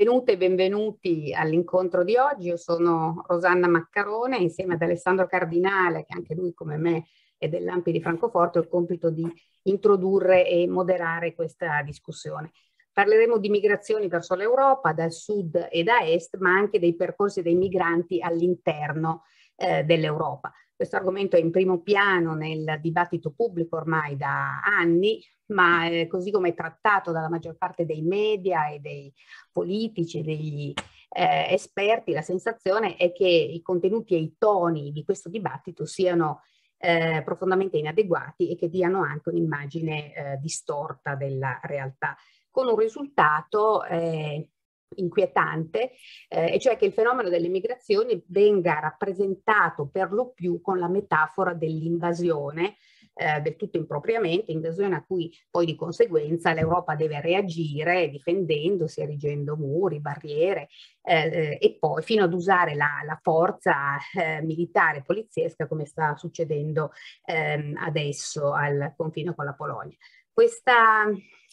Benvenute e benvenuti all'incontro di oggi. Io sono Rosanna Maccarone insieme ad Alessandro Cardinale, che anche lui come me è dell'Ampi di Francoforte, ho il compito di introdurre e moderare questa discussione. Parleremo di migrazioni verso l'Europa, dal sud e da est, ma anche dei percorsi dei migranti all'interno eh, dell'Europa. Questo argomento è in primo piano nel dibattito pubblico ormai da anni, ma eh, così come è trattato dalla maggior parte dei media e dei politici, degli eh, esperti, la sensazione è che i contenuti e i toni di questo dibattito siano eh, profondamente inadeguati e che diano anche un'immagine eh, distorta della realtà, con un risultato eh, inquietante, eh, e cioè che il fenomeno delle migrazioni venga rappresentato per lo più con la metafora dell'invasione eh, del tutto impropriamente, invasione a cui poi di conseguenza l'Europa deve reagire difendendosi, erigendo muri, barriere eh, eh e poi fino ad usare la, la forza eh, militare poliziesca come sta succedendo ehm, adesso al confine con la Polonia. Questa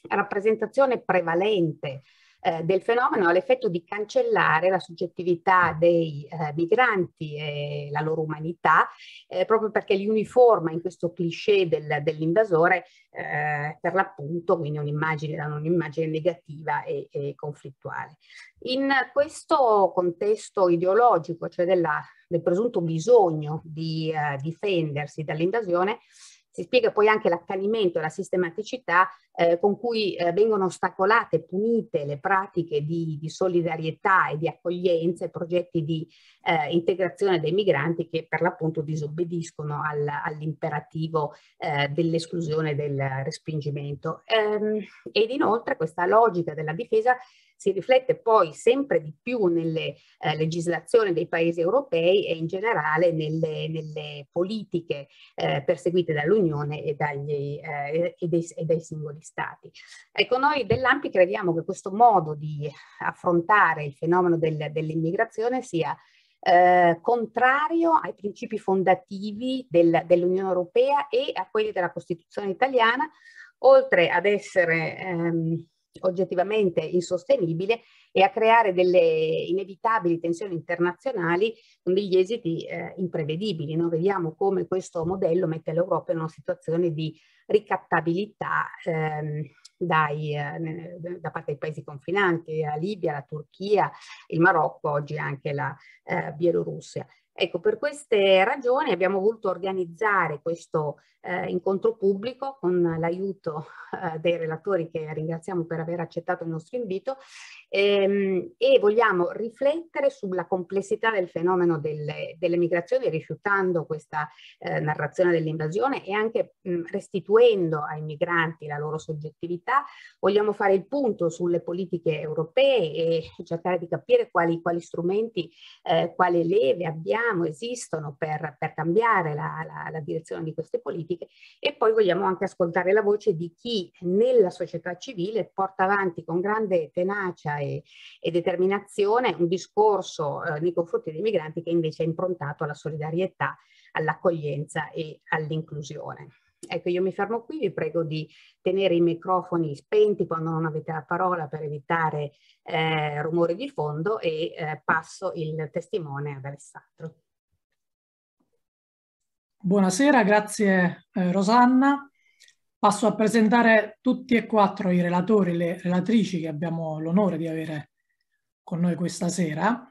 rappresentazione prevalente eh, del fenomeno ha l'effetto di cancellare la soggettività dei eh, migranti e la loro umanità, eh, proprio perché li uniforma in questo cliché del, dell'invasore, eh, per l'appunto, quindi un'immagine, un'immagine negativa e, e conflittuale. In questo contesto ideologico, cioè della, del presunto bisogno di eh, difendersi dall'invasione, si spiega poi anche l'accanimento e la sistematicità eh, con cui eh, vengono ostacolate, punite le pratiche di, di, solidarietà e di accoglienza e progetti di eh, integrazione dei migranti che per l'appunto disobbediscono al, all'imperativo eh, dell'esclusione e del respingimento. Ehm, ed inoltre questa logica della difesa si riflette poi sempre di più nelle eh, legislazioni dei paesi europei e in generale nelle, nelle politiche eh, perseguite dall'Unione e, eh, e, e dai singoli stati. Ecco, noi dell'AMPI crediamo che questo modo di affrontare il fenomeno del, dell'immigrazione sia eh, contrario ai principi fondativi del, dell'Unione Europea e a quelli della Costituzione italiana, oltre ad essere ehm, oggettivamente insostenibile e a creare delle inevitabili tensioni internazionali con degli esiti eh, imprevedibili. No? Vediamo come questo modello mette l'Europa in una situazione di ricattabilità ehm, dai, eh, da parte dei paesi confinanti, la Libia, la Turchia, il Marocco, oggi anche la eh, Bielorussia. Ecco, per queste ragioni abbiamo voluto organizzare questo eh, incontro pubblico con l'aiuto eh, dei relatori che ringraziamo per aver accettato il nostro invito ehm, e vogliamo riflettere sulla complessità del fenomeno delle, delle migrazioni rifiutando questa eh, narrazione dell'invasione e anche mh, mm, restituendo ai migranti la loro soggettività. Vogliamo fare il punto sulle politiche europee e cercare di capire quali, quali strumenti, eh, quale leve abbiamo proponiamo, esistono per, per cambiare la, la, la, direzione di queste politiche e poi vogliamo anche ascoltare la voce di chi nella società civile porta avanti con grande tenacia e, e determinazione un discorso eh, nei confronti dei migranti che invece è improntato alla solidarietà, all'accoglienza e all'inclusione. Ecco, io mi fermo qui, vi prego di tenere i microfoni spenti quando non avete la parola per evitare eh, rumori di fondo e eh, passo il testimone ad Alessandro. Buonasera, grazie eh, Rosanna. Passo a presentare tutti e quattro i relatori le relatrici che abbiamo l'onore di avere con noi questa sera.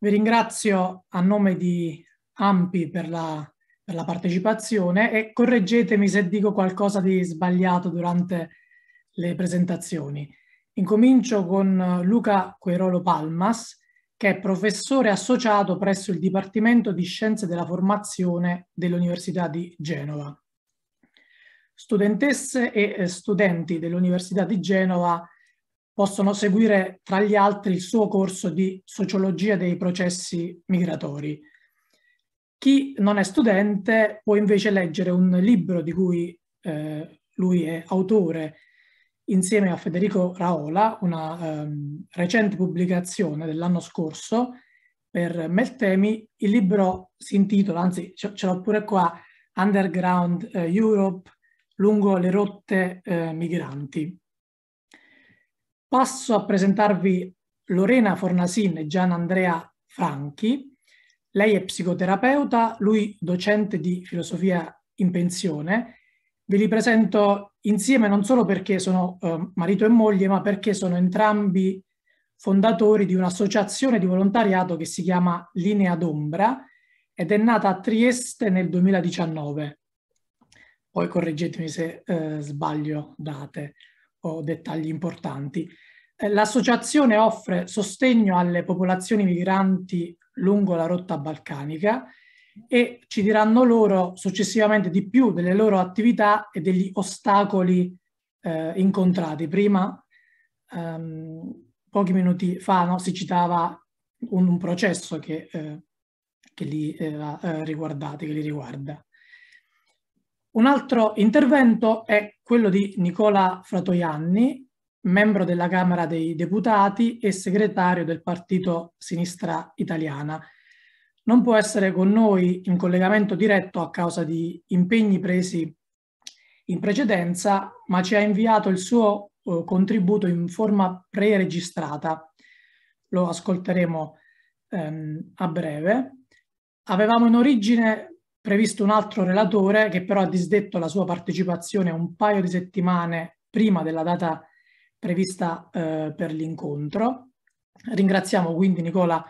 Vi ringrazio a nome di AMPI per la per la partecipazione e correggetemi se dico qualcosa di sbagliato durante le presentazioni. Incomincio con eh, Luca Querolo Palmas, che è professore associato presso il Dipartimento di Scienze della Formazione dell'Università di Genova. Studentesse e eh, studenti dell'Università di Genova possono seguire tra gli altri il suo corso di Sociologia dei processi migratori, chi non è studente può invece leggere un libro di cui eh, lui è autore insieme a Federico Raola, una um, recente pubblicazione dell'anno scorso per Meltemi. Il libro si intitola, anzi ce, l'ho pure qua, Underground eh, Europe, lungo le rotte eh, migranti. Passo a presentarvi Lorena Fornasin e Gian Andrea Franchi, lei è psicoterapeuta, lui docente di filosofia in pensione. Ve li presento insieme non solo perché sono eh, marito e moglie, ma perché sono entrambi fondatori di un'associazione di volontariato che si chiama Linea d'Ombra ed è nata a Trieste nel 2019. Poi correggetemi se eh, sbaglio date o dettagli importanti. Eh, l'associazione offre sostegno alle popolazioni migranti lungo la rotta balcanica e ci diranno loro successivamente di più delle loro attività e degli ostacoli eh, incontrati. Prima, ehm, pochi minuti fa, no, si citava un, un processo che, eh, che li eh, eh, che li riguarda. Un altro intervento è quello di Nicola Fratoianni, membro della Camera dei Deputati e segretario del partito Sinistra Italiana. Non può essere con noi in collegamento diretto a causa di impegni presi in precedenza, ma ci ha inviato il suo eh, contributo in forma preregistrata. Lo ascolteremo ehm, a breve. Avevamo in origine previsto un altro relatore che però ha disdetto la sua partecipazione un paio di settimane prima della data prevista eh, per l'incontro. Ringraziamo quindi Nicola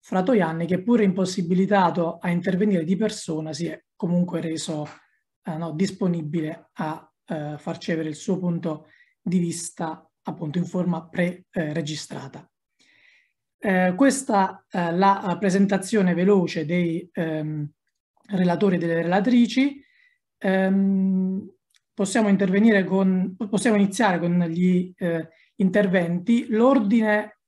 Fratoianni che pur impossibilitato a intervenire di persona si è comunque reso eh, no, disponibile a eh, farci avere il suo punto di vista appunto in forma pre-registrata. Eh, questa è eh, la presentazione veloce dei ehm, relatori e delle relatrici. Ehm, possiamo, intervenire con, possiamo iniziare con gli eh, interventi. L'ordine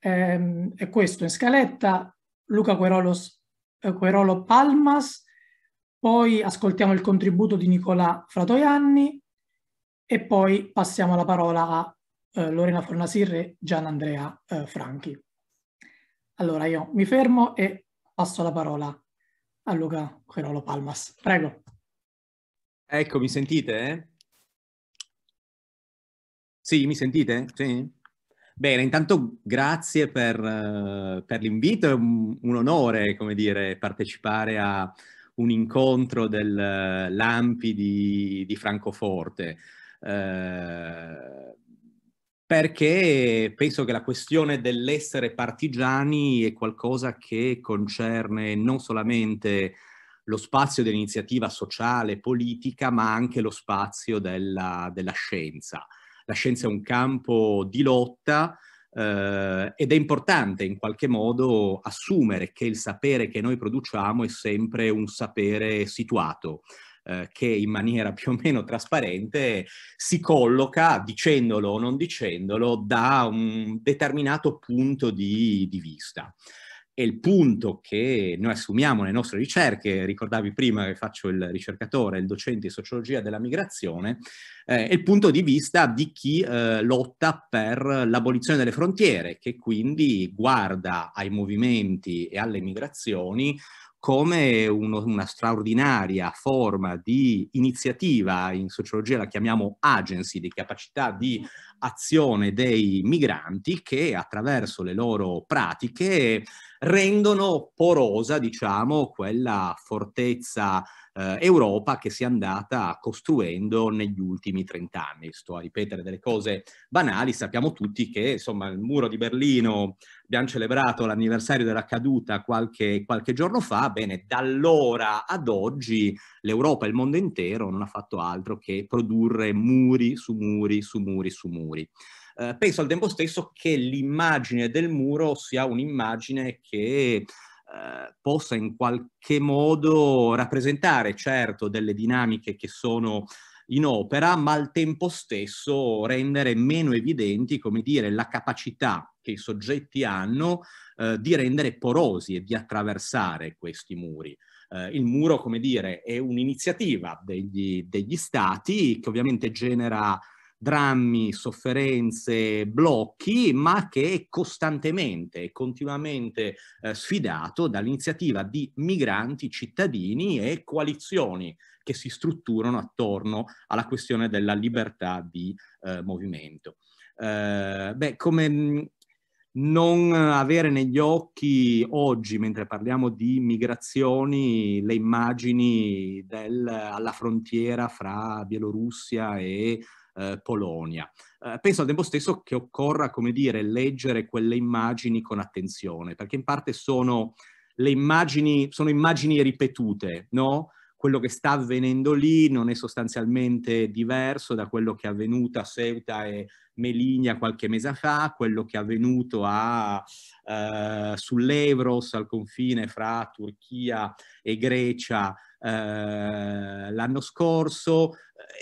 ehm, è questo, in scaletta Luca Querolos, eh, Querolo Palmas, poi ascoltiamo il contributo di Nicolà Fratoianni e poi passiamo la parola a eh, Lorena Fornasirre e Gian Andrea eh, Franchi. Allora io mi fermo e passo la parola a Luca Querolo Palmas. Prego. Ecco, mi sentite? Sì, mi sentite? Sì. Bene, intanto grazie per, eh, per l'invito, è un, un, onore, come dire, partecipare a un incontro del eh, Lampi di, di, Francoforte, uh, perché penso che la questione dell'essere partigiani è qualcosa che concerne non solamente lo spazio dell'iniziativa sociale, politica, ma anche lo spazio della, della scienza. La scienza è un campo di lotta eh, ed è importante in qualche modo assumere che il sapere che noi produciamo è sempre un sapere situato, eh, che in maniera più o meno trasparente si colloca, dicendolo o non dicendolo, da un determinato punto di, di vista. E il punto che noi assumiamo nelle nostre ricerche, ricordavi prima che faccio il ricercatore, il docente di sociologia della migrazione, eh, è il punto di vista di chi eh, lotta per l'abolizione delle frontiere, che quindi guarda ai movimenti e alle migrazioni come uno, una straordinaria forma di iniziativa, in sociologia la chiamiamo agency, di capacità di azione dei migranti che attraverso le loro pratiche rendono porosa, diciamo, quella fortezza eh, Europa che si è andata costruendo negli ultimi 30 anni. Sto a ripetere delle cose banali, sappiamo tutti che insomma il muro di Berlino abbiamo celebrato l'anniversario della caduta qualche, qualche giorno fa, bene, da allora ad oggi l'Europa e il mondo intero non ha fatto altro che produrre muri su muri su muri su muri. Eh, penso al tempo stesso che l'immagine del muro sia un'immagine che eh, possa in qualche modo rappresentare certo delle dinamiche che sono in opera, ma al tempo stesso rendere meno evidenti, come dire, la capacità che i soggetti hanno eh, di rendere porosi e di attraversare questi muri. Eh, il muro, come dire, è un'iniziativa degli, degli stati che ovviamente genera drammi, sofferenze, blocchi, ma che è costantemente e continuamente eh, sfidato dall'iniziativa di migranti, cittadini e coalizioni che si strutturano attorno alla questione della libertà di eh, movimento. Eh, beh, come mm, non avere negli occhi oggi, mentre parliamo di migrazioni, le immagini del, alla frontiera fra Bielorussia e eh, Polonia. Eh, penso al tempo stesso che occorra, come dire, leggere quelle immagini con attenzione, perché in parte sono le immagini, sono immagini ripetute, no? Quello che sta avvenendo lì non è sostanzialmente diverso da quello che è avvenuto a Ceuta e Melinia qualche mese fa, quello che è avvenuto a, eh, sull'Evros, al confine fra Turchia e Grecia eh, l'anno scorso,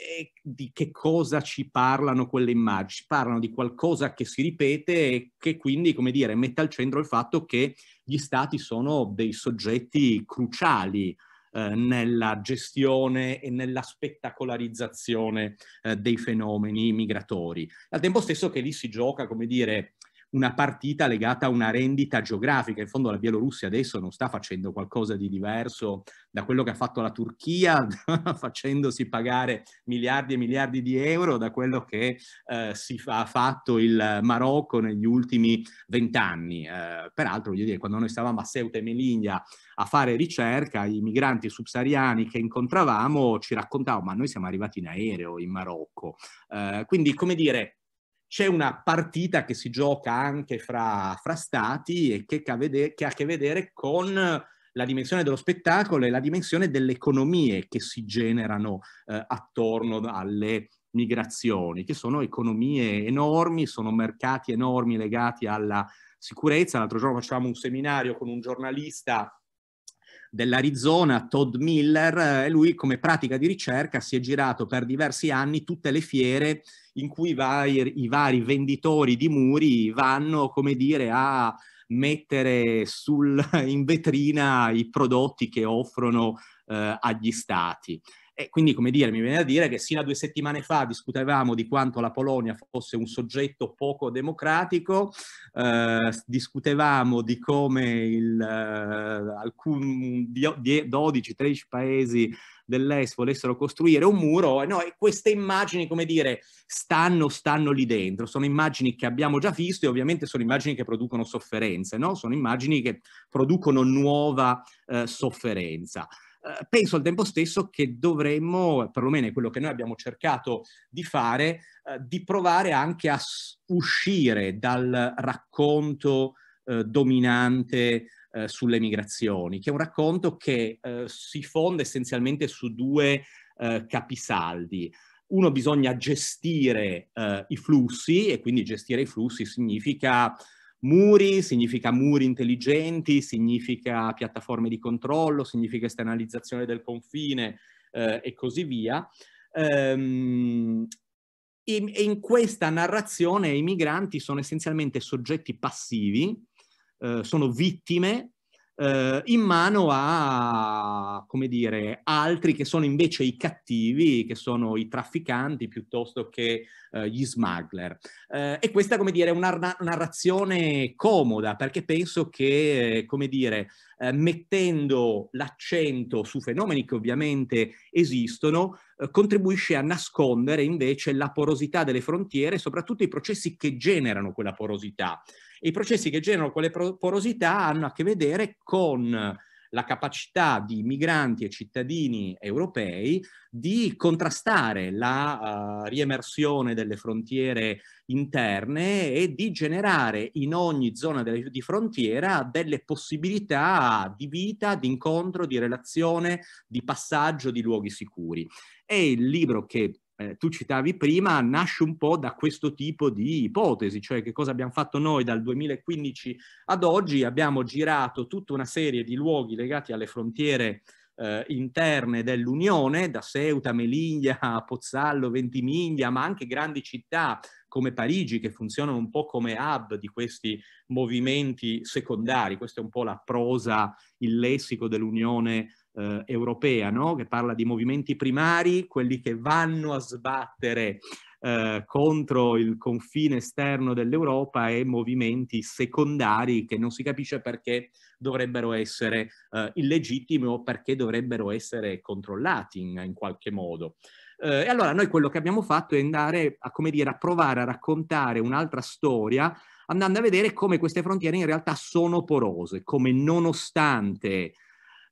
eh, di che cosa ci parlano quelle immagini? Ci parlano di qualcosa che si ripete e che quindi, come dire, mette al centro il fatto che gli stati sono dei soggetti cruciali eh, nella gestione e nella spettacolarizzazione eh, dei fenomeni migratori. Al tempo stesso che lì si gioca, come dire, una partita legata a una rendita geografica. In fondo la Bielorussia adesso non sta facendo qualcosa di diverso da quello che ha fatto la Turchia, facendosi pagare miliardi e miliardi di euro da quello che eh, si ha fatto il Marocco negli ultimi vent'anni. Eh, peraltro, voglio dire, quando noi stavamo a Ceuta e Melilla a fare ricerca, i migranti subsahariani che incontravamo ci raccontavano, ma noi siamo arrivati in aereo in Marocco. Eh, quindi, come dire, c'è una partita che si gioca anche fra, fra stati e che, che ha a che vedere con la dimensione dello spettacolo e la dimensione delle economie che si generano eh, attorno alle migrazioni, che sono economie enormi, sono mercati enormi legati alla sicurezza. L'altro giorno facevamo un seminario con un giornalista dell'Arizona, Todd Miller, eh, e lui come pratica di ricerca si è girato per diversi anni tutte le fiere in cui vai, i vari venditori di muri vanno, come dire, a mettere sul, in vetrina i prodotti che offrono eh, agli stati. E quindi, come dire, mi viene a dire che sino a due settimane fa discutevamo di quanto la Polonia fosse un soggetto poco democratico, eh, discutevamo di come il, eh, alcun, 12-13 paesi dell'est volessero costruire un muro, no, e queste immagini, come dire, stanno, stanno lì dentro, sono immagini che abbiamo già visto e ovviamente sono immagini che producono sofferenze, no? sono immagini che producono nuova eh, sofferenza eh, penso al tempo stesso che dovremmo, perlomeno è quello che noi abbiamo cercato di fare, eh, di provare anche a uscire dal racconto eh, dominante eh, sulle migrazioni, che è un racconto che eh, si fonda essenzialmente su due eh, capisaldi. Uno bisogna gestire eh, i flussi e quindi gestire i flussi significa muri, significa muri intelligenti, significa piattaforme di controllo, significa esternalizzazione del confine eh, e così via. Ehm, e in questa narrazione i migranti sono essenzialmente soggetti passivi eh, sono vittime eh, in mano a, come dire, altri che sono invece i cattivi, che sono i trafficanti piuttosto che eh, gli smuggler. Eh, e questa, come dire, è una narrazione comoda perché penso che, eh, come dire, mettendo l'accento su fenomeni che ovviamente esistono, contribuisce a nascondere invece la porosità delle frontiere, soprattutto i processi che generano quella porosità. I processi che generano quelle porosità hanno a che vedere con la capacità di migranti e cittadini europei di contrastare la uh, riemersione delle frontiere interne e di generare in ogni zona delle, di frontiera delle possibilità di vita, di incontro, di relazione, di passaggio, di luoghi sicuri. E il libro che eh, tu citavi prima nasce un po' da questo tipo di ipotesi, cioè che cosa abbiamo fatto noi dal 2015 ad oggi? Abbiamo girato tutta una serie di luoghi legati alle frontiere eh, interne dell'Unione, da Ceuta, Meliglia, Pozzallo, Ventimiglia, ma anche grandi città come Parigi che funzionano un po' come hub di questi movimenti secondari. Questa è un po' la prosa, il lessico dell'Unione eh, europea, no? che parla di movimenti primari, quelli che vanno a sbattere eh, contro il confine esterno dell'Europa e movimenti secondari che non si capisce perché dovrebbero essere eh, illegittimi o perché dovrebbero essere controllati in, in qualche modo. Eh, e allora noi quello che abbiamo fatto è andare a, come dire, a provare a raccontare un'altra storia andando a vedere come queste frontiere in realtà sono porose, come nonostante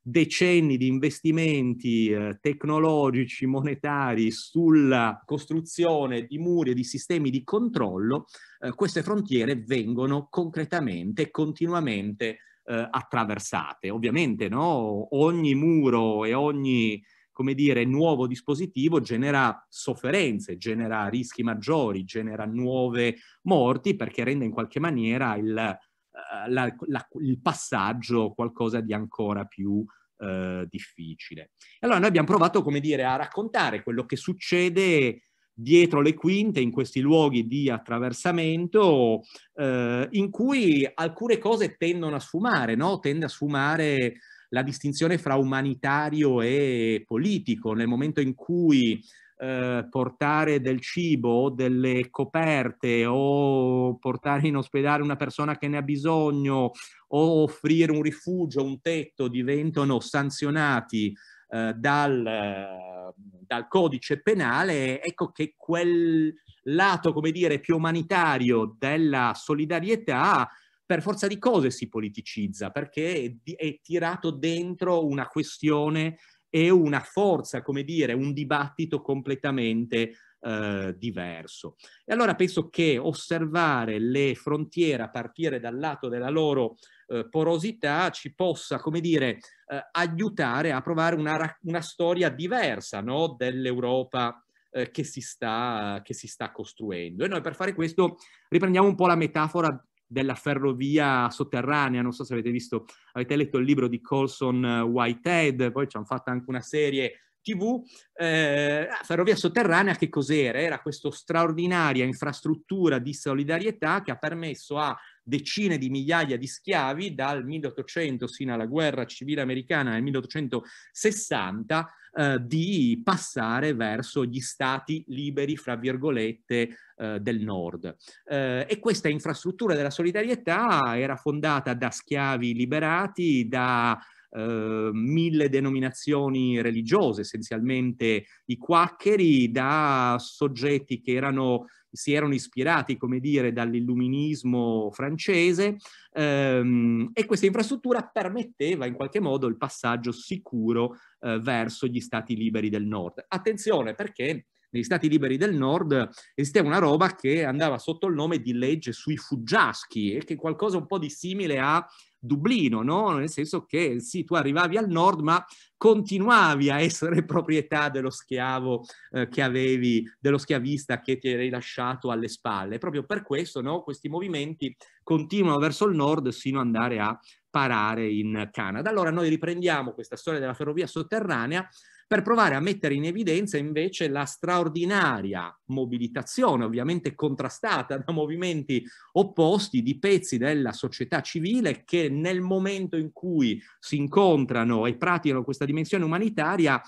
decenni di investimenti eh, tecnologici, monetari sulla costruzione di muri e di sistemi di controllo, eh, queste frontiere vengono concretamente, e continuamente eh, attraversate. Ovviamente no? ogni muro e ogni come dire, nuovo dispositivo genera sofferenze, genera rischi maggiori, genera nuove morti perché rende in qualche maniera il, eh, la, la, il passaggio qualcosa di ancora più eh, difficile. Allora noi abbiamo provato, come dire, a raccontare quello che succede dietro le quinte, in questi luoghi di attraversamento, eh, in cui alcune cose tendono a sfumare, no? tende a sfumare la distinzione fra umanitario e politico, nel momento in cui eh, portare del cibo, delle coperte o portare in ospedale una persona che ne ha bisogno o offrire un rifugio, un tetto, diventano sanzionati eh, dal, eh, dal, codice penale, ecco che quel lato, come dire, più umanitario della solidarietà per forza di cose si politicizza perché è tirato dentro una questione e una forza, come dire, un dibattito completamente eh, diverso. E allora penso che osservare le frontiere a partire dal lato della loro eh, porosità ci possa, come dire, eh, aiutare a provare una, una storia diversa no? dell'Europa eh, che si, sta, che si sta costruendo. E noi per fare questo riprendiamo un po' la metafora della ferrovia sotterranea, non so se avete visto, avete letto il libro di Colson eh, Whitehead, poi ci hanno fatto anche una serie TV, eh, Ferrovia Sotterranea che cos'era? Era questa straordinaria infrastruttura di solidarietà che ha permesso a decine di migliaia di schiavi dal 1800 sino alla guerra civile americana nel 1860 eh, di passare verso gli stati liberi, fra virgolette, eh, del nord. Eh, e questa infrastruttura della solidarietà era fondata da schiavi liberati, da Uh, mille denominazioni religiose, essenzialmente i quaccheri, da soggetti che erano si erano ispirati, come dire, dall'illuminismo francese ehm, e questa infrastruttura permetteva in qualche modo il passaggio sicuro eh, verso gli stati liberi del nord. Attenzione perché negli stati liberi del nord esisteva una roba che andava sotto il nome di legge sui fuggiaschi e che è qualcosa un po' di simile a Dublino, no? nel senso che sì, tu arrivavi al nord, ma continuavi a essere proprietà dello schiavo eh, che avevi, dello schiavista che ti eri lasciato alle spalle. Proprio per questo no? questi movimenti continuano verso il nord fino ad andare a parare in Canada. Allora noi riprendiamo questa storia della ferrovia sotterranea per provare a mettere in evidenza invece la straordinaria mobilitazione, ovviamente contrastata da movimenti opposti di pezzi della società civile che nel momento in cui si incontrano e praticano questa dimensione umanitaria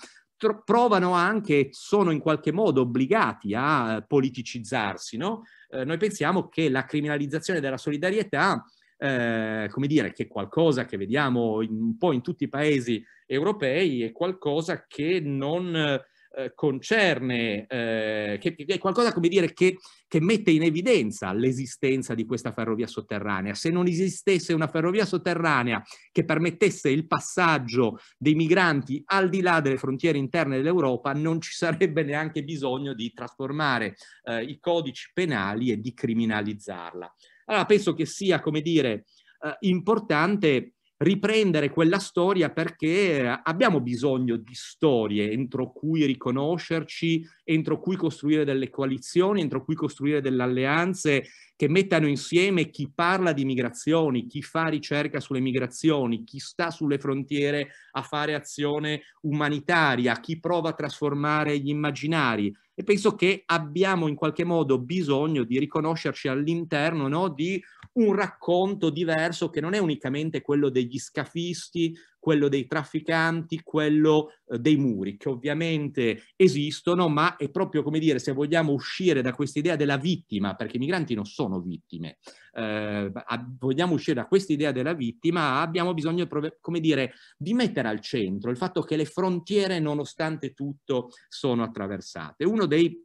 provano anche, sono in qualche modo obbligati a politicizzarsi. No? Eh, noi pensiamo che la criminalizzazione della solidarietà eh, come dire, che è qualcosa che vediamo in, un po' in tutti i paesi europei è qualcosa che non eh, concerne, eh, che, è qualcosa come dire che, che, mette in evidenza l'esistenza di questa ferrovia sotterranea. Se non esistesse una ferrovia sotterranea che permettesse il passaggio dei migranti al di là delle frontiere interne dell'Europa, non ci sarebbe neanche bisogno di trasformare eh, i codici penali e di criminalizzarla. Allora penso che sia, come dire, eh, importante riprendere quella storia perché abbiamo bisogno di storie entro cui riconoscerci, entro cui costruire delle coalizioni, entro cui costruire delle alleanze che mettano insieme chi parla di migrazioni, chi fa ricerca sulle migrazioni, chi sta sulle frontiere a fare azione umanitaria, chi prova a trasformare gli immaginari. E penso che abbiamo in qualche modo bisogno di riconoscerci all'interno no? di un racconto diverso che non è unicamente quello degli scafisti, quello dei trafficanti, quello eh, dei muri, che ovviamente esistono, ma è proprio come dire, se vogliamo uscire da questa idea della vittima, perché i migranti non sono vittime, eh, vogliamo uscire da questa idea della vittima, abbiamo bisogno, come dire, di mettere al centro il fatto che le frontiere, nonostante tutto, sono attraversate. Uno dei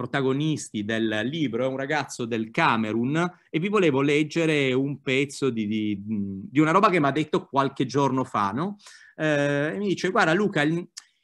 protagonisti del libro è un ragazzo del Camerun e vi volevo leggere un pezzo di, di, di una roba che mi ha detto qualche giorno fa, no? Eh, e mi dice, guarda Luca, il,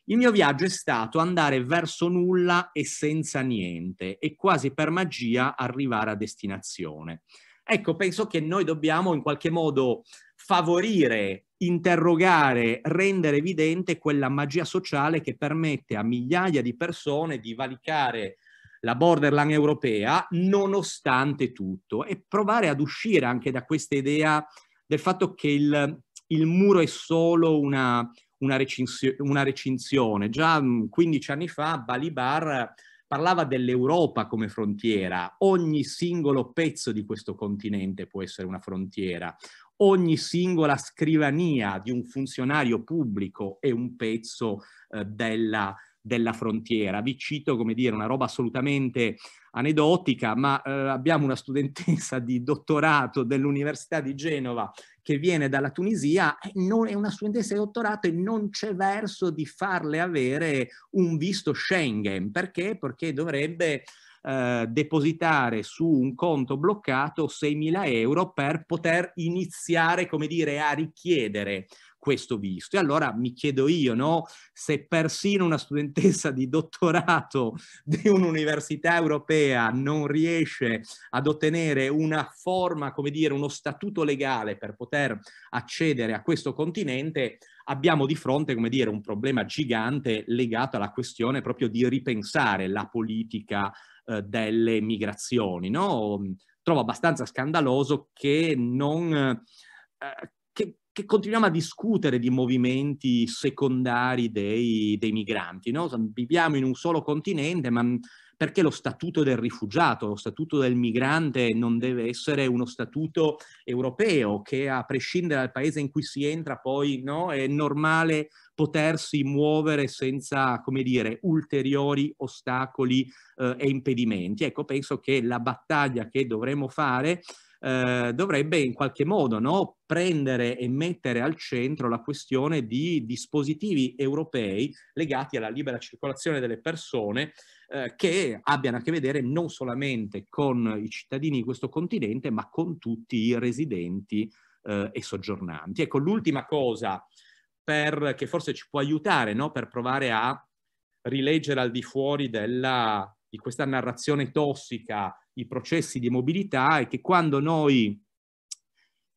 il mio viaggio è stato andare verso nulla e senza niente e quasi per magia arrivare a destinazione. Ecco, penso che noi dobbiamo in qualche modo favorire, interrogare, rendere evidente quella magia sociale che permette a migliaia di persone di valicare la borderline europea, nonostante tutto, e provare ad uscire anche da questa idea del fatto che il, il muro è solo una, una, recensio, una recinzione. Già 15 mm, anni fa Balibar parlava dell'Europa come frontiera, ogni singolo pezzo di questo continente può essere una frontiera, ogni singola scrivania di un funzionario pubblico è un pezzo eh, della, della frontiera. Vi cito, come dire, una roba assolutamente aneddotica, ma eh, abbiamo una studentessa di dottorato dell'Università di Genova che viene dalla Tunisia, non, è una studentessa di dottorato e non c'è verso di farle avere un visto Schengen. Perché? Perché dovrebbe eh, depositare su un conto bloccato 6.000 euro per poter iniziare, come dire, a richiedere questo visto. E allora mi chiedo io, no, se persino una studentessa di dottorato di un'università europea non riesce ad ottenere una forma, come dire, uno statuto legale per poter accedere a questo continente, abbiamo di fronte, come dire, un problema gigante legato alla questione proprio di ripensare la politica eh, delle migrazioni, no? Trovo abbastanza scandaloso che non eh, che continuiamo a discutere di movimenti secondari dei, dei migranti. No? Viviamo in un solo continente, ma mm, perché lo statuto del rifugiato, lo statuto del migrante non deve essere uno statuto europeo che a prescindere dal paese in cui si entra poi no, è normale potersi muovere senza, come dire, ulteriori ostacoli eh, e impedimenti. Ecco, penso che la battaglia che dovremmo fare eh, dovrebbe in qualche modo no, prendere e mettere al centro la questione di dispositivi europei legati alla libera circolazione delle persone eh, che abbiano a che vedere non solamente con i cittadini di questo continente, ma con tutti i residenti eh, e soggiornanti. Ecco, l'ultima cosa per, che forse ci può aiutare no, per provare a rileggere al di fuori della di questa narrazione tossica i processi di mobilità è che quando noi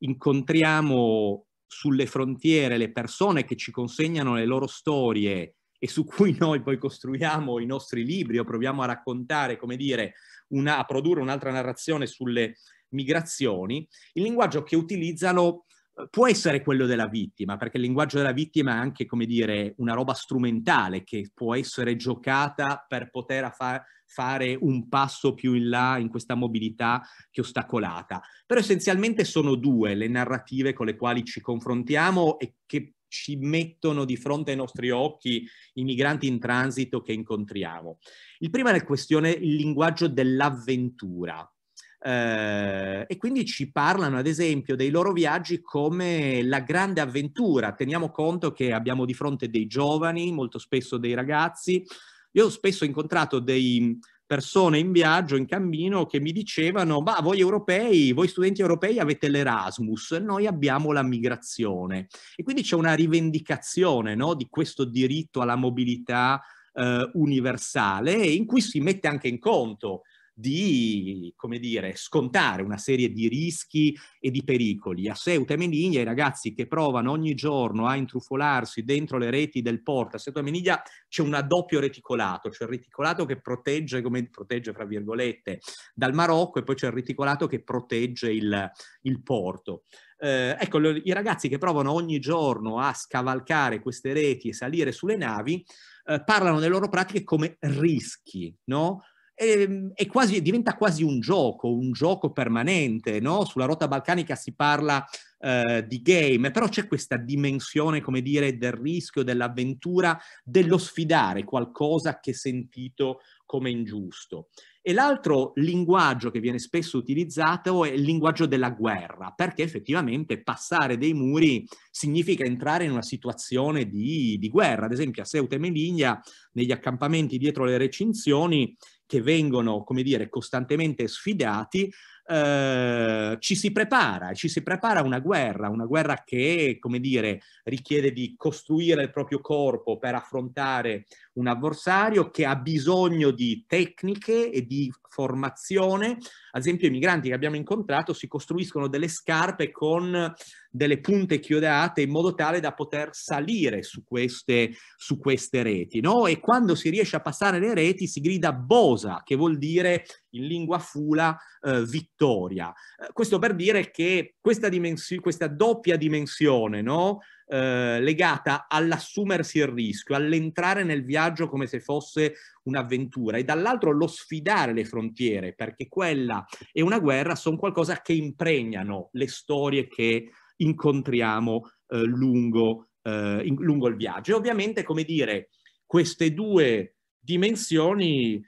incontriamo sulle frontiere le persone che ci consegnano le loro storie e su cui noi poi costruiamo i nostri libri o proviamo a raccontare, come dire, una, a produrre un'altra narrazione sulle migrazioni, il linguaggio che utilizzano può essere quello della vittima, perché il linguaggio della vittima è anche, come dire, una roba strumentale che può essere giocata per poter fa- fare un passo più in là in questa mobilità che ostacolata. Però essenzialmente sono due le narrative con le quali ci confrontiamo e che ci mettono di fronte ai nostri occhi i migranti in transito che incontriamo. Il primo è la questione, il linguaggio dell'avventura, eh, e quindi ci parlano ad esempio dei loro viaggi come la grande avventura. Teniamo conto che abbiamo di fronte dei giovani, molto spesso dei ragazzi. Io ho spesso incontrato dei persone in viaggio, in cammino, che mi dicevano, ma voi europei, voi studenti europei avete l'Erasmus, noi abbiamo la migrazione. E quindi c'è una rivendicazione no, di questo diritto alla mobilità eh, universale in cui si mette anche in conto di, come dire, scontare una serie di rischi e di pericoli. A Ceuta e Melilla i ragazzi che provano ogni giorno a intrufolarsi dentro le reti del porto, a Ceuta e Melilla c'è un doppio reticolato, cioè il reticolato che protegge, come protegge fra virgolette, dal Marocco e poi c'è il reticolato che protegge il, il porto. Eh, ecco, lo, i ragazzi che provano ogni giorno a scavalcare queste reti e salire sulle navi eh, parlano delle loro pratiche come rischi, no? Ehm, è quasi, diventa quasi un gioco, un gioco permanente, no? Sulla rotta balcanica si parla eh, di game, però c'è questa dimensione, come dire, del rischio, dell'avventura, dello sfidare qualcosa che è sentito come ingiusto. E l'altro linguaggio che viene spesso utilizzato è il linguaggio della guerra, perché effettivamente passare dei muri significa entrare in una situazione di, di guerra. Ad esempio a Ceuta e Meligna, negli accampamenti dietro le recinzioni, che vengono, come dire, costantemente sfidati eh, ci si prepara, ci si prepara a una guerra, una guerra che, come dire, richiede di costruire il proprio corpo per affrontare un avversario che ha bisogno di tecniche e di formazione. Ad esempio, i migranti che abbiamo incontrato si costruiscono delle scarpe con delle punte chiodate in modo tale da poter salire su queste, su queste reti, no? E quando si riesce a passare le reti si grida bosa, che vuol dire in lingua fula eh, vittoria. Eh, questo per dire che questa, dimensi- questa doppia dimensione, no? Eh, legata all'assumersi il rischio, all'entrare nel viaggio come se fosse un'avventura e dall'altro lo sfidare le frontiere, perché quella e una guerra sono qualcosa che impregnano le storie che incontriamo eh, lungo, eh, in, lungo, il viaggio. E ovviamente, come dire, queste due dimensioni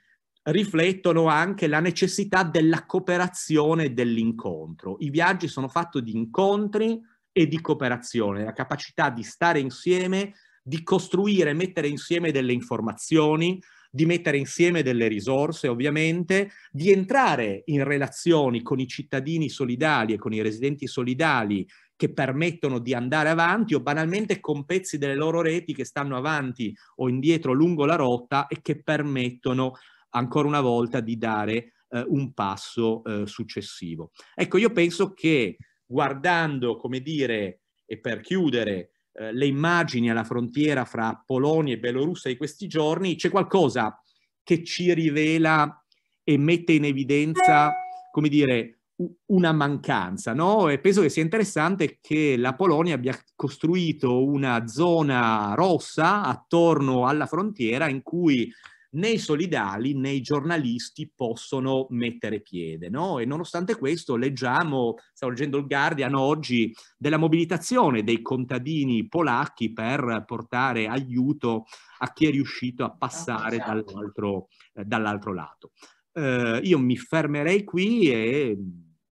riflettono anche la necessità della cooperazione e dell'incontro. I viaggi sono fatti di incontri e di cooperazione, la capacità di stare insieme, di costruire, mettere insieme delle informazioni, di mettere insieme delle risorse ovviamente, di entrare in relazioni con i cittadini solidali e con i residenti solidali che permettono di andare avanti o banalmente con pezzi delle loro reti che stanno avanti o indietro lungo la rotta e che permettono ancora una volta di dare eh, un passo eh, successivo. Ecco, io penso che guardando, come dire, e per chiudere, eh, le immagini alla frontiera fra Polonia e Belorussia di questi giorni, c'è qualcosa che ci rivela e mette in evidenza, come dire, una mancanza, no? E penso che sia interessante che la Polonia abbia costruito una zona rossa attorno alla frontiera in cui né i solidali né i giornalisti possono mettere piede. No? E nonostante questo leggiamo, stavo leggendo il Guardian oggi, della mobilitazione dei contadini polacchi per portare aiuto a chi è riuscito a passare dall'altro, eh, dall'altro lato. Eh, io mi fermerei qui e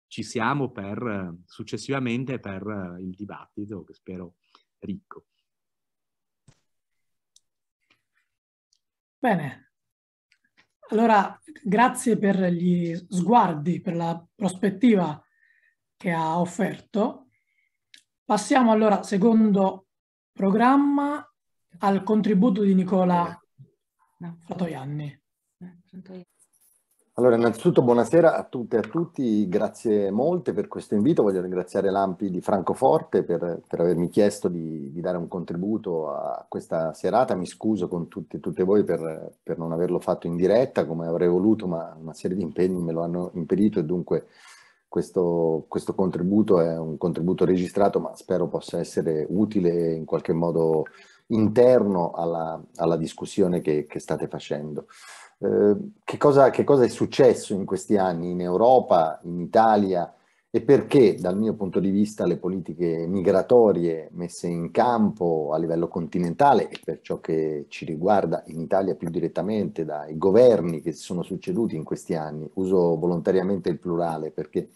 ci siamo per, successivamente per eh, il dibattito che spero ricco. Bene, allora grazie per gli sguardi, per la prospettiva che ha offerto. Passiamo allora, secondo programma, al contributo di Nicola Fratoianni. Eh, allora, innanzitutto buonasera a tutte e a tutti, grazie molte per questo invito, voglio ringraziare l'Ampi di Francoforte per, per avermi chiesto di, di, dare un contributo a questa serata, mi scuso con tutti e tutte voi per, per, non averlo fatto in diretta come avrei voluto, ma una serie di impegni me lo hanno impedito e dunque questo, questo contributo è un contributo registrato ma spero possa essere utile in qualche modo interno alla, alla discussione che, che state facendo. Ehm, che cosa, che cosa è successo in questi anni in Europa, in Italia e perché dal mio punto di vista le politiche migratorie messe in campo a livello continentale e per ciò che ci riguarda in Italia più direttamente dai governi che si sono succeduti in questi anni, uso volontariamente il plurale perché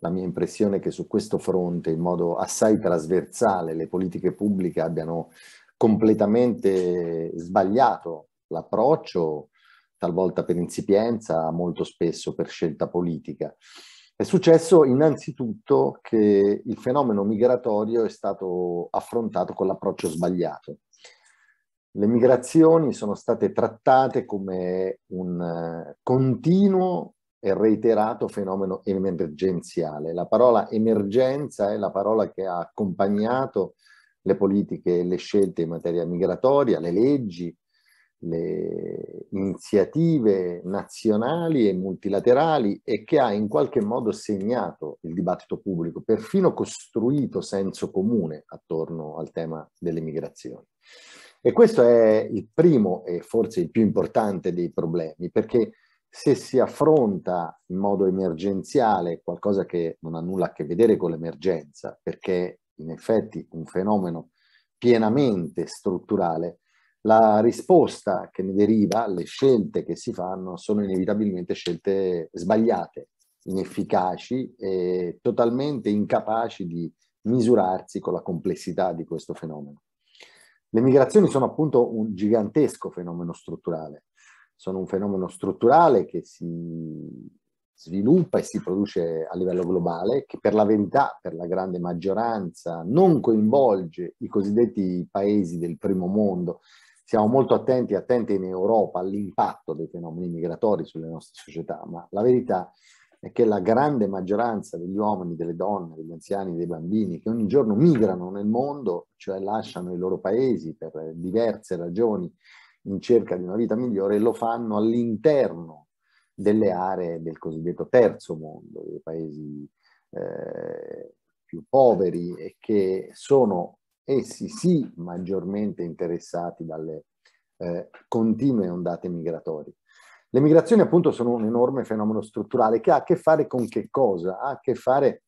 la mia impressione è che su questo fronte in modo assai trasversale le politiche pubbliche abbiano completamente sbagliato l'approccio talvolta per insipienza, molto spesso per scelta politica. È successo innanzitutto che il fenomeno migratorio è stato affrontato con l'approccio sbagliato. Le migrazioni sono state trattate come un eh, continuo e reiterato fenomeno emergenziale. La parola emergenza è la parola che ha accompagnato le politiche e le scelte in materia migratoria, le leggi, le iniziative nazionali e multilaterali e che ha in qualche modo segnato il dibattito pubblico, perfino costruito senso comune attorno al tema delle migrazioni. E questo è il primo e forse il più importante dei problemi, perché se si affronta in modo emergenziale qualcosa che non ha nulla a che vedere con l'emergenza, perché in effetti un fenomeno pienamente strutturale, la risposta che ne deriva, le scelte che si fanno, sono inevitabilmente scelte sbagliate, inefficaci e totalmente incapaci di misurarsi con la complessità di questo fenomeno. Le migrazioni sono appunto un gigantesco fenomeno strutturale, sono un fenomeno strutturale che si sviluppa e si produce a livello globale, che per la verità, per la grande maggioranza, non coinvolge i cosiddetti paesi del primo mondo, siamo molto attenti, e attenti in Europa all'impatto dei fenomeni migratori sulle nostre società, ma la verità è che la grande maggioranza degli uomini, delle donne, degli anziani, dei bambini che ogni giorno migrano nel mondo, cioè lasciano i loro paesi per diverse ragioni in cerca di una vita migliore, lo fanno all'interno delle aree del cosiddetto terzo mondo, dei paesi eh, più poveri e che sono essi sì maggiormente interessati dalle eh, continue ondate migratorie. Le migrazioni appunto sono un enorme fenomeno strutturale che ha a che fare con che cosa? Ha a che fare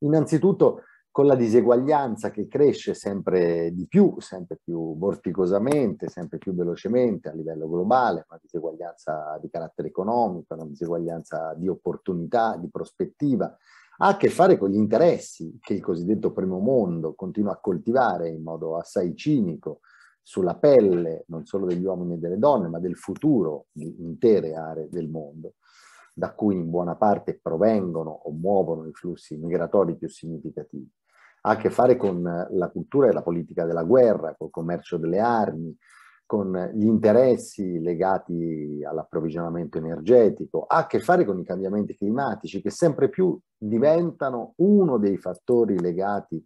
innanzitutto con la diseguaglianza che cresce sempre di più, sempre più vorticosamente, sempre più velocemente a livello globale, una diseguaglianza di carattere economico, una diseguaglianza di opportunità, di prospettiva, ha a che fare con gli interessi che il cosiddetto primo mondo continua a coltivare in modo assai cinico sulla pelle non solo degli uomini e delle donne, ma del futuro di intere aree del mondo, da cui in buona parte provengono o muovono i flussi migratori più significativi. Ha a che fare con la cultura e la politica della guerra, col commercio delle armi, con gli interessi legati all'approvvigionamento energetico, ha a che fare con i cambiamenti climatici che sempre più diventano uno dei fattori legati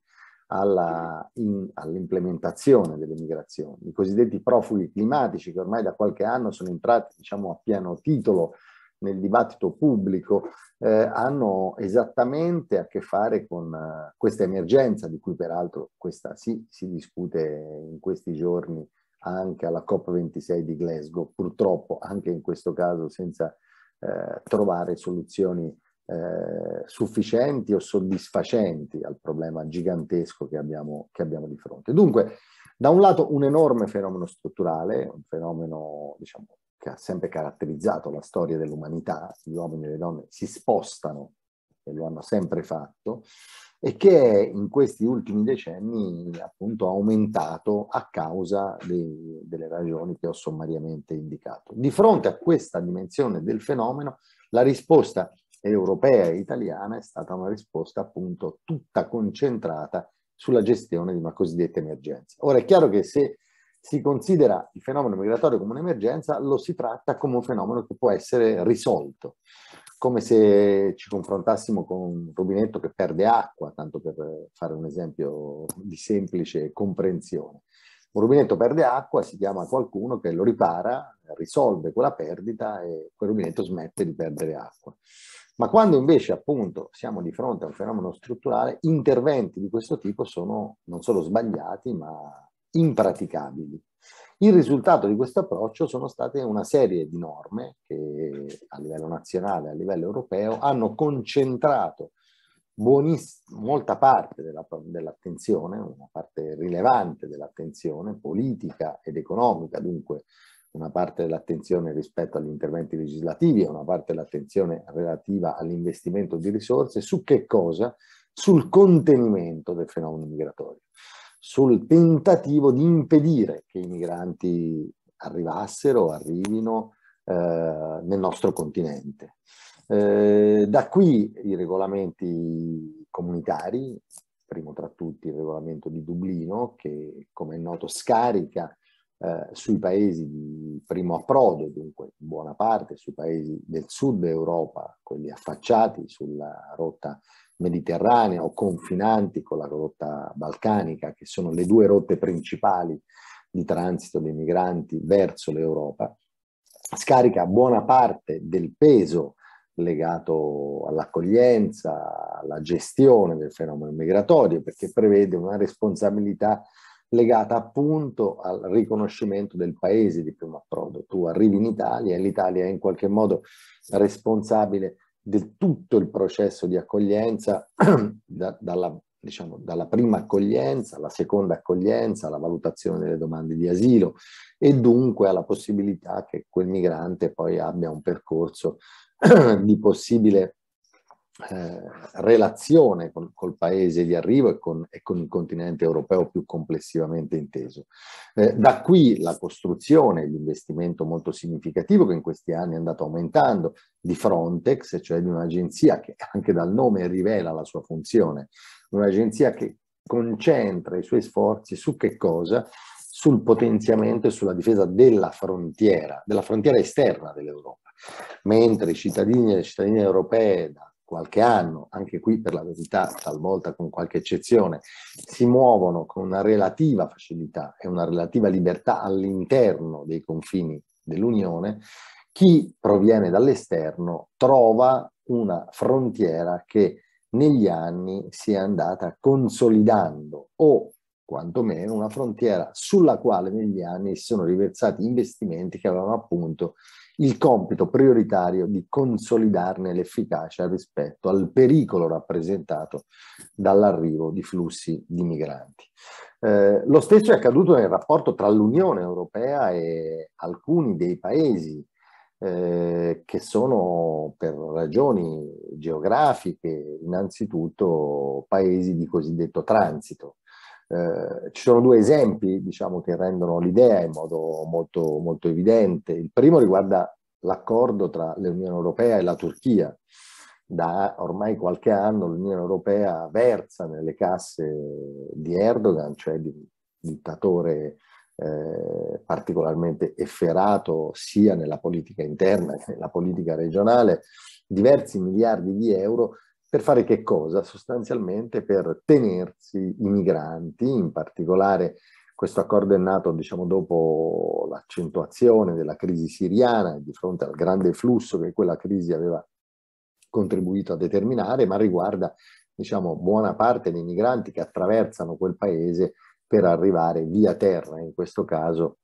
all'implementazione delle migrazioni. I cosiddetti profughi climatici che ormai da qualche anno sono entrati diciamo, a pieno titolo nel dibattito pubblico eh, hanno esattamente a che fare con uh, questa emergenza di cui peraltro questa, sì, si discute in questi giorni anche alla COP26 di Glasgow, purtroppo anche in questo caso senza eh, trovare soluzioni eh, sufficienti o soddisfacenti al problema gigantesco che abbiamo, che abbiamo, di fronte. Dunque, da un lato un enorme fenomeno strutturale, un fenomeno diciamo, che ha sempre caratterizzato la storia dell'umanità, gli uomini e le donne si spostano e lo hanno sempre fatto, e che in questi ultimi decenni appunto aumentato a causa dei, delle ragioni che ho sommariamente indicato. Di fronte a questa dimensione del fenomeno, la risposta europea e italiana è stata una risposta appunto tutta concentrata sulla gestione di una cosiddetta emergenza. Ora è chiaro che se si considera il fenomeno migratorio come un'emergenza, lo si tratta come un fenomeno che può essere risolto, come se ci confrontassimo con un rubinetto che perde acqua, tanto per fare un esempio di semplice comprensione. Un rubinetto perde acqua, si chiama qualcuno che lo ripara, risolve quella perdita e quel rubinetto smette di perdere acqua. Ma quando invece appunto siamo di fronte a un fenomeno strutturale, interventi di questo tipo sono non solo sbagliati, ma impraticabili. Il risultato di questo approccio sono state una serie di norme che a livello nazionale e a livello europeo hanno concentrato molta parte della, dell'attenzione, una parte rilevante dell'attenzione politica ed economica, dunque una parte dell'attenzione rispetto agli interventi legislativi e una parte dell'attenzione relativa all'investimento di risorse, su che cosa? Sul contenimento del fenomeno migratorio, sul tentativo di impedire che i migranti arrivassero, arrivino eh, nel nostro continente. Eh, da qui i regolamenti comunitari, primo tra tutti il regolamento di Dublino, che come è noto scarica eh, sui paesi di primo approdo, dunque in buona parte sui paesi del sud Europa, quelli affacciati sulla rotta mediterranea o confinanti con la rotta balcanica, che sono le due rotte principali di transito dei migranti verso l'Europa, scarica buona parte del peso legato all'accoglienza, alla gestione del fenomeno migratorio, perché prevede una responsabilità legata appunto al riconoscimento del paese di primo approdo. Tu arrivi in Italia e l'Italia è in qualche modo responsabile di tutto il processo di accoglienza, da, dalla, diciamo, dalla prima accoglienza alla seconda accoglienza, alla valutazione delle domande di asilo e dunque alla possibilità che quel migrante poi abbia un percorso di possibile eh, relazione col, col, paese di arrivo e con, e con, il continente europeo più complessivamente inteso. Eh, da qui la costruzione, l'investimento molto significativo che in questi anni è andato aumentando di Frontex, cioè di un'agenzia che anche dal nome rivela la sua funzione, un'agenzia che concentra i suoi sforzi su che cosa? Sul potenziamento e sulla difesa della frontiera, della frontiera esterna dell'Europa, mentre i cittadini e le cittadine europee da qualche anno, anche qui per la verità talvolta con qualche eccezione, si muovono con una relativa facilità e una relativa libertà all'interno dei confini dell'Unione, chi proviene dall'esterno trova una frontiera che negli anni si è andata consolidando o quantomeno una frontiera sulla quale negli anni si sono riversati investimenti che avevano appunto il compito prioritario di consolidarne l'efficacia rispetto al pericolo rappresentato dall'arrivo di flussi di migranti. Eh, lo stesso è accaduto nel rapporto tra l'Unione Europea e alcuni dei paesi eh, che sono per ragioni geografiche innanzitutto paesi di cosiddetto transito. Eh, ci sono due esempi diciamo, che rendono l'idea in modo molto, molto evidente. Il primo riguarda l'accordo tra l'Unione Europea e la Turchia. Da ormai qualche anno l'Unione Europea versa nelle casse di Erdogan, cioè di un dittatore eh, particolarmente efferato sia nella politica interna che nella politica regionale, diversi miliardi di euro per fare che cosa? Sostanzialmente per tenersi i migranti, in particolare questo accordo è nato diciamo, dopo l'accentuazione della crisi siriana di fronte al grande flusso che quella crisi aveva contribuito a determinare, ma riguarda diciamo, buona parte dei migranti che attraversano quel paese per arrivare via terra, in questo caso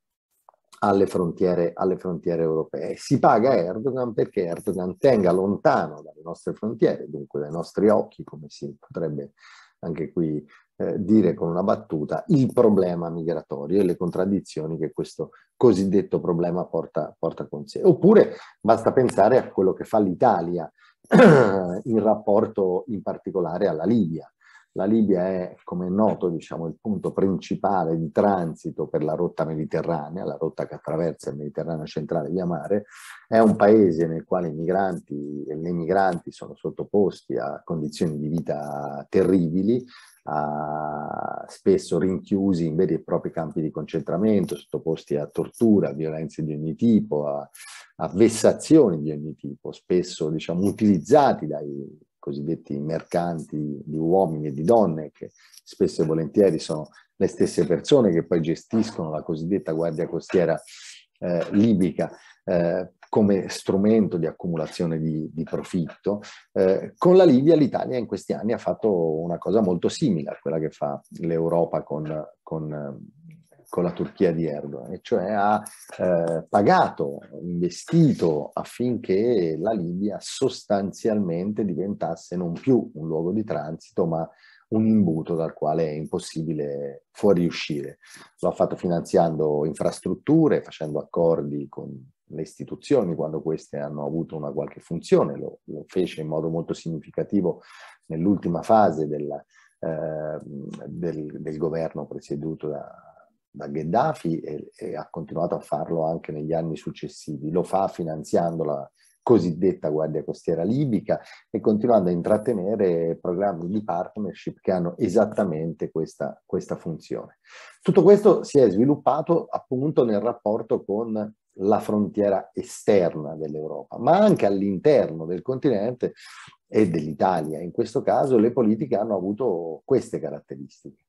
alle frontiere, alle frontiere europee. Si paga Erdogan perché Erdogan tenga lontano dalle nostre frontiere, dunque dai nostri occhi, come si potrebbe anche qui eh, dire con una battuta, il problema migratorio e le contraddizioni che questo cosiddetto problema porta, porta con sé. Oppure basta pensare a quello che fa l'Italia in rapporto in particolare alla Libia. La Libia è, come è noto, diciamo, il punto principale di transito per la rotta mediterranea, la rotta che attraversa il Mediterraneo centrale via mare, è un paese nel quale i migranti, e le migranti sono sottoposti a condizioni di vita terribili, a, spesso rinchiusi in veri e propri campi di concentramento, sottoposti a tortura, a violenze di ogni tipo, a, a vessazioni di ogni tipo, spesso diciamo, utilizzati dai, cosiddetti mercanti di uomini e di donne, che spesso e volentieri sono le stesse persone che poi gestiscono la cosiddetta guardia costiera eh, libica eh, come strumento di accumulazione di, di profitto. Eh, con la Libia l'Italia in questi anni ha fatto una cosa molto simile a quella che fa l'Europa con, con con la Turchia di Erdogan, e cioè ha eh, pagato, investito affinché la Libia sostanzialmente diventasse non più un luogo di transito, ma un imbuto dal quale è impossibile fuoriuscire. Lo ha fatto finanziando infrastrutture, facendo accordi con le istituzioni quando queste hanno avuto una qualche funzione, lo, lo fece in modo molto significativo nell'ultima fase della, eh, del, del governo presieduto da da Gheddafi e, e, ha continuato a farlo anche negli anni successivi. Lo fa finanziando la cosiddetta Guardia Costiera Libica e continuando a intrattenere programmi di partnership che hanno esattamente questa, questa funzione. Tutto questo si è sviluppato appunto nel rapporto con la frontiera esterna dell'Europa, ma anche all'interno del continente e dell'Italia. In questo caso le politiche hanno avuto queste caratteristiche.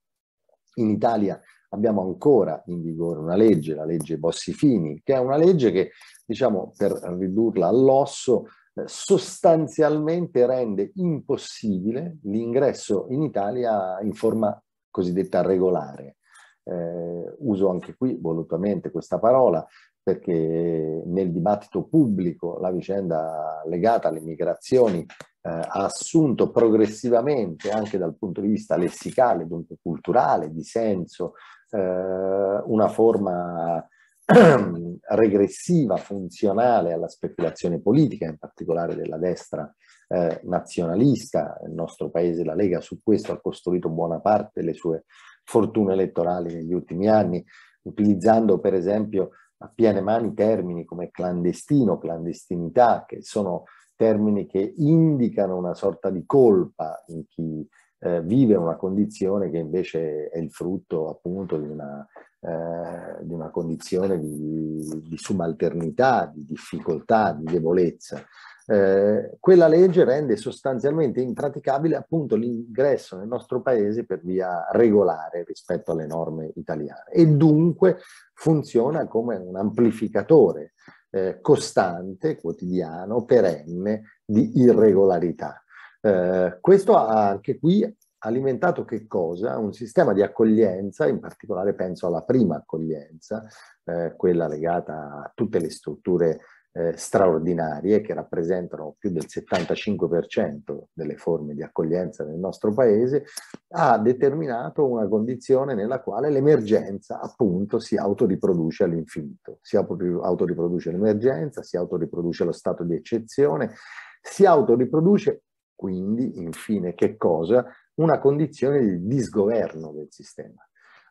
In Italia abbiamo ancora in vigore una legge, la legge Bossi-Fini, che è una legge che, diciamo, per ridurla all'osso, eh, sostanzialmente rende impossibile l'ingresso in Italia in forma cosiddetta regolare. Eh, uso anche qui volutamente questa parola perché nel dibattito pubblico la vicenda legata alle migrazioni eh, ha assunto progressivamente anche dal punto di vista lessicale, dunque culturale, di senso, eh, una forma regressiva, funzionale alla speculazione politica, in particolare della destra eh, nazionalista. Il nostro paese, la Lega, su questo ha costruito buona parte delle sue fortune elettorali negli ultimi anni, utilizzando per esempio a piene mani termini come clandestino, clandestinità, che sono termini che indicano una sorta di colpa in chi eh, vive una condizione che invece è il frutto appunto di una, eh, di una condizione di, di, subalternità, di difficoltà, di debolezza. Eh, quella legge rende sostanzialmente impraticabile appunto l'ingresso nel nostro paese per via regolare rispetto alle norme italiane e dunque funziona come un amplificatore eh, costante, quotidiano, perenne di irregolarità. Eh, questo ha anche qui alimentato che cosa? Un sistema di accoglienza, in particolare penso alla prima accoglienza, eh, quella legata a tutte le strutture eh, straordinarie che rappresentano più del 75% delle forme di accoglienza nel nostro paese, ha determinato una condizione nella quale l'emergenza appunto si autoriproduce all'infinito, si autoriproduce l'emergenza, si autoriproduce lo stato di eccezione, si autoriproduce quindi, infine, che cosa? Una condizione di disgoverno del sistema.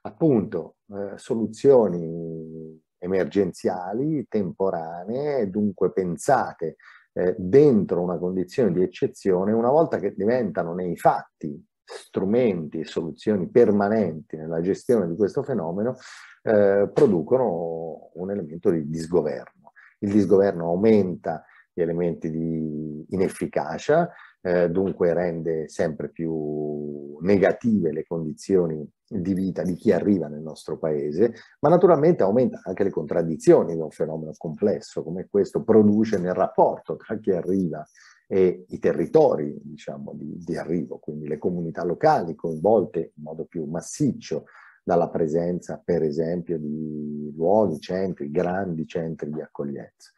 Appunto, eh, soluzioni emergenziali, temporanee, dunque pensate eh, dentro una condizione di eccezione, una volta che diventano nei fatti strumenti e soluzioni permanenti nella gestione di questo fenomeno, eh, producono un elemento di disgoverno. Il disgoverno aumenta gli elementi di inefficacia, eh, dunque rende sempre più negative le condizioni di vita di chi arriva nel nostro paese, ma naturalmente aumenta anche le contraddizioni di un fenomeno complesso come questo produce nel rapporto tra chi arriva e i territori diciamo, di, di arrivo, quindi le comunità locali coinvolte in modo più massiccio dalla presenza, per esempio, di luoghi, centri, grandi centri di accoglienza.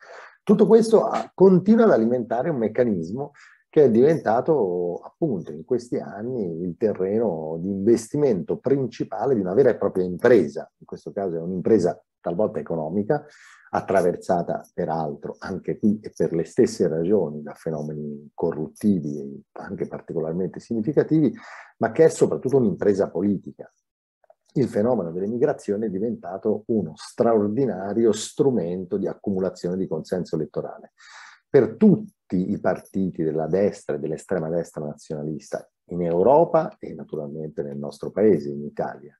Tutto questo ah, continua ad alimentare un meccanismo che è diventato appunto in questi anni il terreno di investimento principale di una vera e propria impresa, in questo caso è un'impresa talvolta economica, attraversata peraltro anche qui e per le stesse ragioni da fenomeni corruttivi e anche particolarmente significativi, ma che è soprattutto un'impresa politica. Il fenomeno dell'emigrazione è diventato uno straordinario strumento di accumulazione di consenso elettorale per tutti tutti i partiti della destra e dell'estrema destra nazionalista in Europa e naturalmente nel nostro paese, in Italia,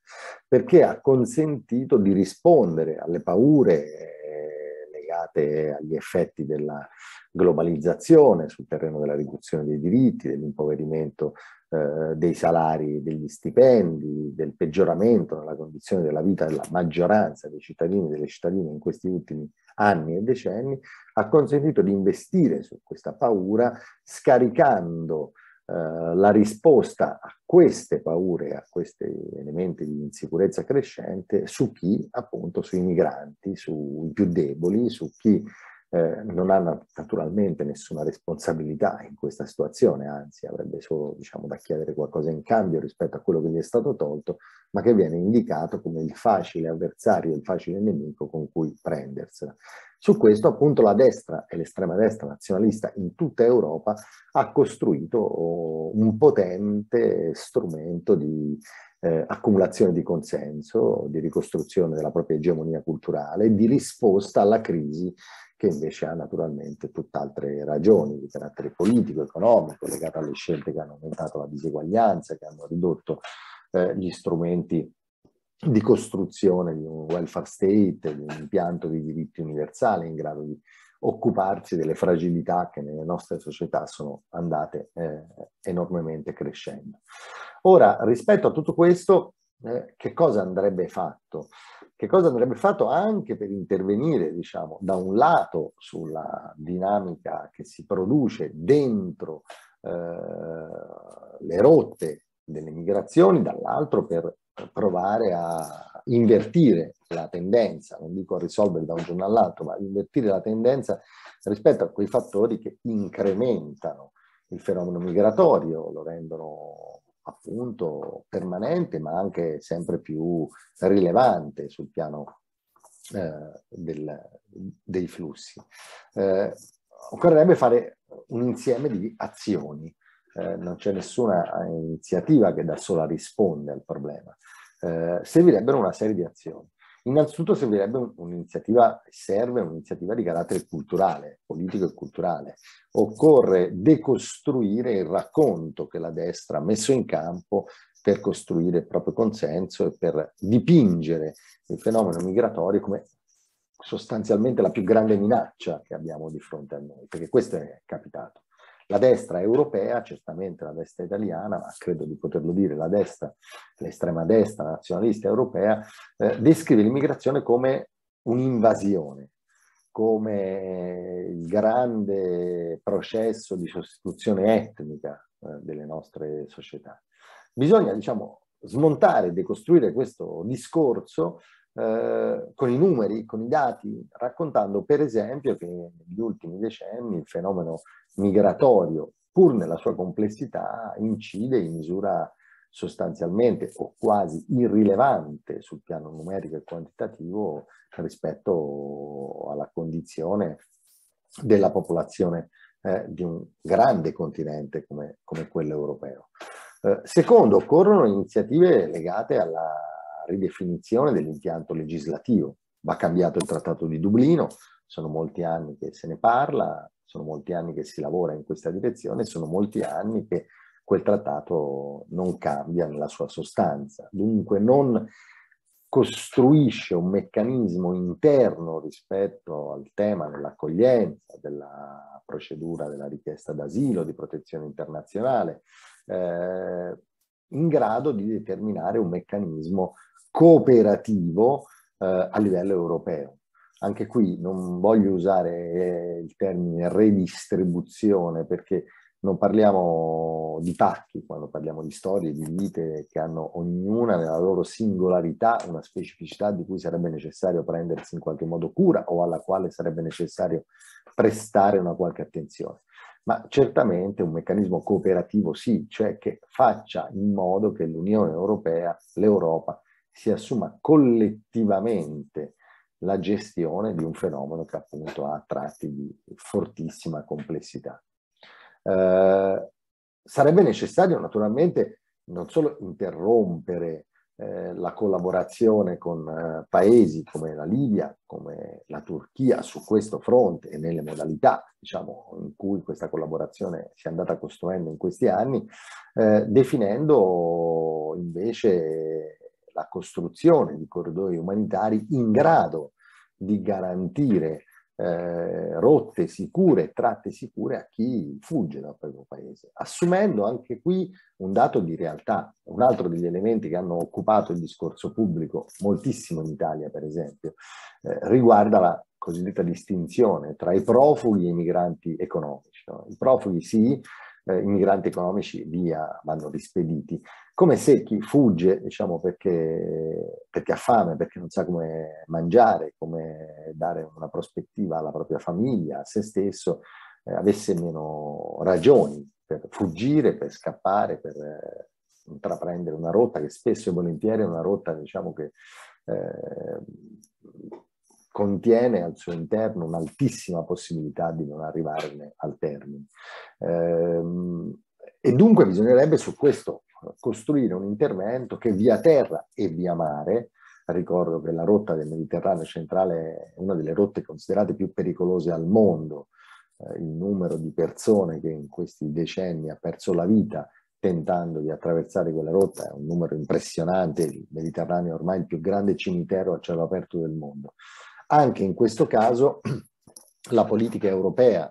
perché ha consentito di rispondere alle paure eh, legate agli effetti della globalizzazione sul terreno della riduzione dei diritti, dell'impoverimento eh, dei salari, degli stipendi, del peggioramento nella condizione della vita della maggioranza dei cittadini e delle cittadine in questi ultimi anni anni e decenni, ha consentito di investire su questa paura scaricando eh, la risposta a queste paure, a questi elementi di insicurezza crescente su chi? Appunto sui migranti, sui più deboli, su chi eh, non ha naturalmente nessuna responsabilità in questa situazione, anzi avrebbe solo diciamo, da chiedere qualcosa in cambio rispetto a quello che gli è stato tolto, ma che viene indicato come il facile avversario, il facile nemico con cui prendersela. Su questo appunto la destra e l'estrema destra nazionalista in tutta Europa ha costruito oh, un potente strumento di eh, accumulazione di consenso, di ricostruzione della propria egemonia culturale, di risposta alla crisi che invece ha naturalmente tutt'altre ragioni di carattere politico, economico, legate alle scelte che hanno aumentato la diseguaglianza, che hanno ridotto eh, gli strumenti di costruzione di un welfare state, di un impianto di diritti universali in grado di occuparsi delle fragilità che nelle nostre società sono andate eh, enormemente crescendo. Ora, rispetto a tutto questo, eh, che cosa andrebbe fatto? Che cosa andrebbe fatto anche per intervenire, diciamo, da un lato sulla dinamica che si produce dentro eh, le rotte delle migrazioni, dall'altro per provare a invertire la tendenza, non dico a risolvere da un giorno all'altro, ma invertire la tendenza rispetto a quei fattori che incrementano il fenomeno migratorio, lo rendono appunto permanente ma anche sempre più rilevante sul piano eh, del, dei flussi. Eh, occorrerebbe fare un insieme di azioni, eh, non c'è nessuna iniziativa che da sola risponde al problema, eh, servirebbero una serie di azioni. Innanzitutto servirebbe un'iniziativa, serve un'iniziativa di carattere culturale, politico e culturale. Occorre decostruire il racconto che la destra ha messo in campo per costruire il proprio consenso e per dipingere il fenomeno migratorio come sostanzialmente la più grande minaccia che abbiamo di fronte a noi, perché questo è capitato la destra europea, certamente la destra italiana, ma credo di poterlo dire, la destra, l'estrema destra nazionalista europea, eh, descrive l'immigrazione come un'invasione, come il grande processo di sostituzione etnica eh, delle nostre società. Bisogna, diciamo, smontare e decostruire questo discorso eh, con i numeri, con i dati, raccontando per esempio che negli ultimi decenni il fenomeno migratorio, pur nella sua complessità, incide in misura sostanzialmente o quasi irrilevante sul piano numerico e quantitativo rispetto alla condizione della popolazione eh, di un grande continente come, come quello europeo. Eh, secondo, occorrono iniziative legate alla ridefinizione dell'impianto legislativo. Va cambiato il Trattato di Dublino, sono molti anni che se ne parla, sono molti anni che si lavora in questa direzione, sono molti anni che quel trattato non cambia nella sua sostanza, dunque non costruisce un meccanismo interno rispetto al tema dell'accoglienza, della procedura della richiesta d'asilo, di protezione internazionale, eh, in grado di determinare un meccanismo cooperativo eh, a livello europeo. Anche qui non voglio usare eh, il termine redistribuzione perché non parliamo di pacchi quando parliamo di storie, di vite che hanno ognuna nella loro singolarità una specificità di cui sarebbe necessario prendersi in qualche modo cura o alla quale sarebbe necessario prestare una qualche attenzione. Ma certamente un meccanismo cooperativo sì, cioè che faccia in modo che l'Unione Europea, l'Europa, si assuma collettivamente la gestione di un fenomeno che appunto ha tratti di fortissima complessità. Eh, sarebbe necessario naturalmente non solo interrompere eh, la collaborazione con eh, paesi come la Libia, come la Turchia su questo fronte e nelle modalità diciamo, in cui questa collaborazione si è andata costruendo in questi anni, eh, definendo invece la costruzione di corridoi umanitari in grado di garantire eh, rotte sicure, tratte sicure a chi fugge dal proprio paese, assumendo anche qui un dato di realtà, un altro degli elementi che hanno occupato il discorso pubblico moltissimo in Italia, per esempio, eh, riguarda la cosiddetta distinzione tra i profughi e i migranti economici. No? I profughi sì, eh, i migranti economici via, vanno rispediti, come se chi fugge, diciamo, perché, perché, ha fame, perché non sa come mangiare, come dare una prospettiva alla propria famiglia, a se stesso, eh, avesse meno ragioni per fuggire, per scappare, per eh, intraprendere una rotta che spesso e volentieri è una rotta, diciamo, che Eh, contiene al suo interno un'altissima possibilità di non arrivarne al termine. Ehm, e dunque bisognerebbe su questo costruire un intervento che via terra e via mare, ricordo che la rotta del Mediterraneo centrale è una delle rotte considerate più pericolose al mondo, eh, il numero di persone che in questi decenni ha perso la vita tentando di attraversare quella rotta è un numero impressionante, il Mediterraneo è ormai il più grande cimitero a cielo aperto del mondo. Anche in questo caso la politica europea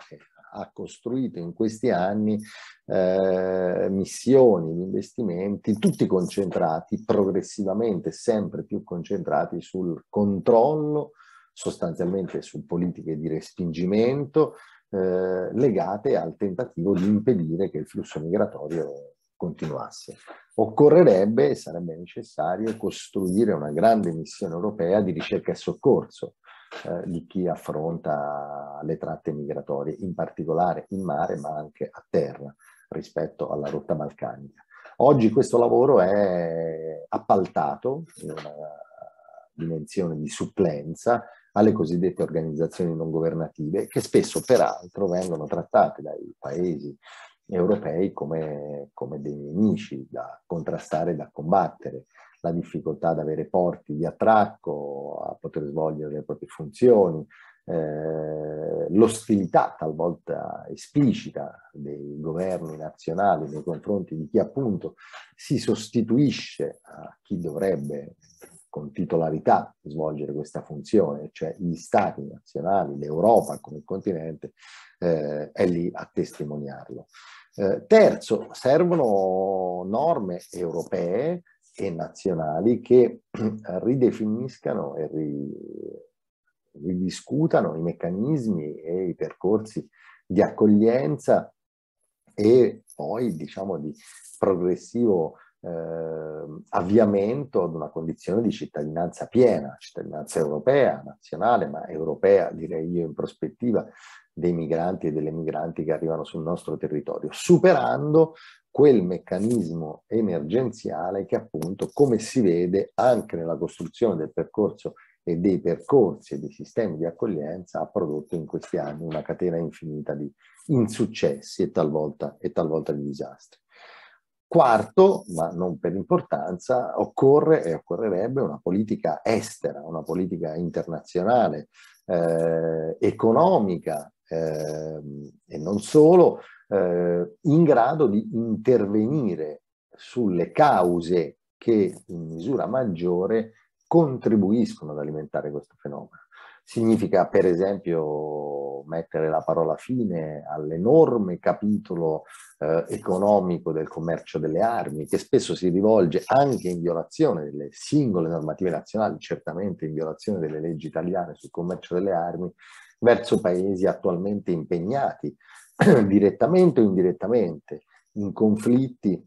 ha costruito in questi anni eh, missioni di investimenti, tutti concentrati progressivamente, sempre più concentrati sul controllo, sostanzialmente su politiche di respingimento, eh, legate al tentativo di impedire che il flusso migratorio continuasse. Occorrerebbe, e sarebbe necessario, costruire una grande missione europea di ricerca e soccorso, eh, di chi affronta le tratte migratorie, in particolare in mare ma anche a terra rispetto alla rotta balcanica. Oggi questo lavoro è appaltato in una dimensione di supplenza alle cosiddette organizzazioni non governative che spesso peraltro vengono trattate dai paesi europei come, come dei nemici da contrastare e da combattere la difficoltà ad avere porti di attracco, a poter svolgere le proprie funzioni, eh, l'ostilità talvolta esplicita dei governi nazionali nei confronti di chi appunto si sostituisce a chi dovrebbe con titolarità svolgere questa funzione, cioè gli stati nazionali, l'Europa come continente, eh, è lì a testimoniarlo. Eh, terzo, servono norme europee e nazionali che ridefiniscano e ri, ridiscutano i meccanismi e i percorsi di accoglienza e poi diciamo di progressivo eh, avviamento ad una condizione di cittadinanza piena, cittadinanza europea, nazionale, ma europea direi io in prospettiva dei migranti e delle migranti che arrivano sul nostro territorio, superando quel meccanismo emergenziale che appunto, come si vede, anche nella costruzione del percorso e dei percorsi e dei sistemi di accoglienza ha prodotto in questi anni una catena infinita di insuccessi e talvolta, e talvolta di disastri. Quarto, ma non per importanza, occorre e occorrerebbe una politica estera, una politica internazionale, eh, economica eh, e non solo, eh, in grado di intervenire sulle cause che in misura maggiore contribuiscono ad alimentare questo fenomeno. Significa per esempio mettere la parola fine all'enorme capitolo eh, economico del commercio delle armi che spesso si rivolge anche in violazione delle singole normative nazionali, certamente in violazione delle leggi italiane sul commercio delle armi, verso paesi attualmente impegnati direttamente o indirettamente, in conflitti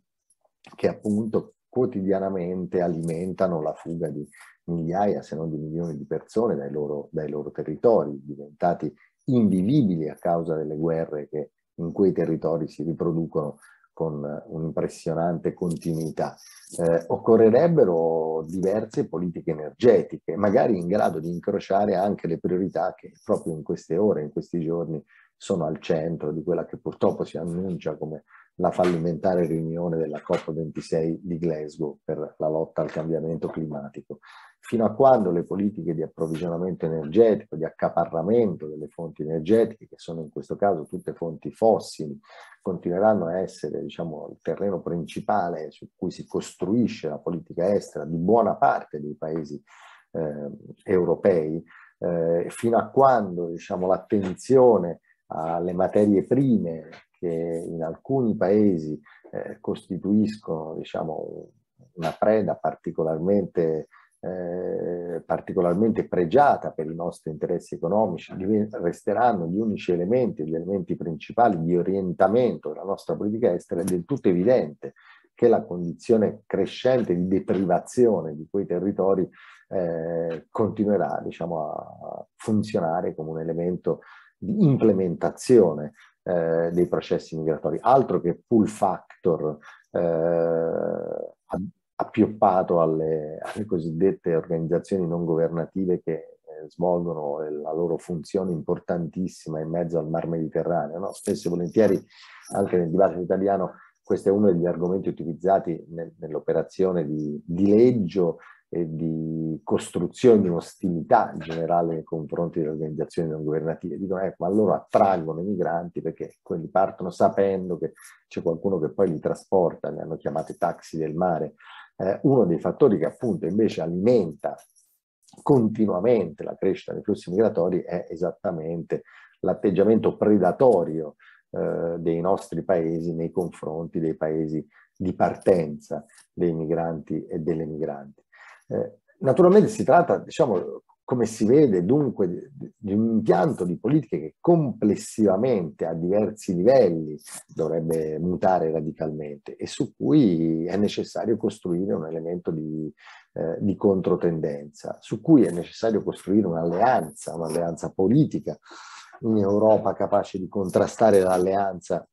che appunto quotidianamente alimentano la fuga di migliaia, se non di milioni di persone dai loro, dai loro territori, diventati invivibili a causa delle guerre che in quei territori si riproducono con un'impressionante continuità. Eh, occorrerebbero diverse politiche energetiche, magari in grado di incrociare anche le priorità che proprio in queste ore, in questi giorni, sono al centro di quella che purtroppo si annuncia come la fallimentare riunione della COP26 di Glasgow per la lotta al cambiamento climatico. Fino a quando le politiche di approvvigionamento energetico, di accaparramento delle fonti energetiche, che sono in questo caso tutte fonti fossili, continueranno a essere diciamo, il terreno principale su cui si costruisce la politica estera di buona parte dei paesi eh, europei, eh, fino a quando diciamo, l'attenzione alle materie prime che in alcuni paesi eh, costituiscono diciamo, una preda particolarmente, eh, particolarmente, pregiata per i nostri interessi economici, resteranno gli unici elementi, gli elementi principali di orientamento della nostra politica estera, è del tutto evidente che la condizione crescente di deprivazione di quei territori eh, continuerà diciamo, a funzionare come un elemento di implementazione eh, dei processi migratori, altro che pull factor eh, appioppato alle, alle, cosiddette organizzazioni non governative che eh, svolgono la loro funzione importantissima in mezzo al Mar Mediterraneo. No? Spesso e volentieri anche nel dibattito italiano questo è uno degli argomenti utilizzati nell'operazione di, di leggio e di costruzione di un'ostilità generale nei confronti delle organizzazioni non governative. Dicono, ecco, ma loro attraggono i migranti perché quelli partono sapendo che c'è qualcuno che poi li trasporta, li hanno chiamati taxi del mare. Eh, uno dei fattori che appunto invece alimenta continuamente la crescita dei flussi migratori è esattamente l'atteggiamento predatorio eh, dei nostri paesi nei confronti dei paesi di partenza dei migranti e delle migranti. Eh, naturalmente si tratta, diciamo, come si vede dunque, di un impianto di politiche che complessivamente a diversi livelli dovrebbe mutare radicalmente e su cui è necessario costruire un elemento di, eh, di controtendenza, su cui è necessario costruire un'alleanza, un'alleanza politica in Europa capace di contrastare l'alleanza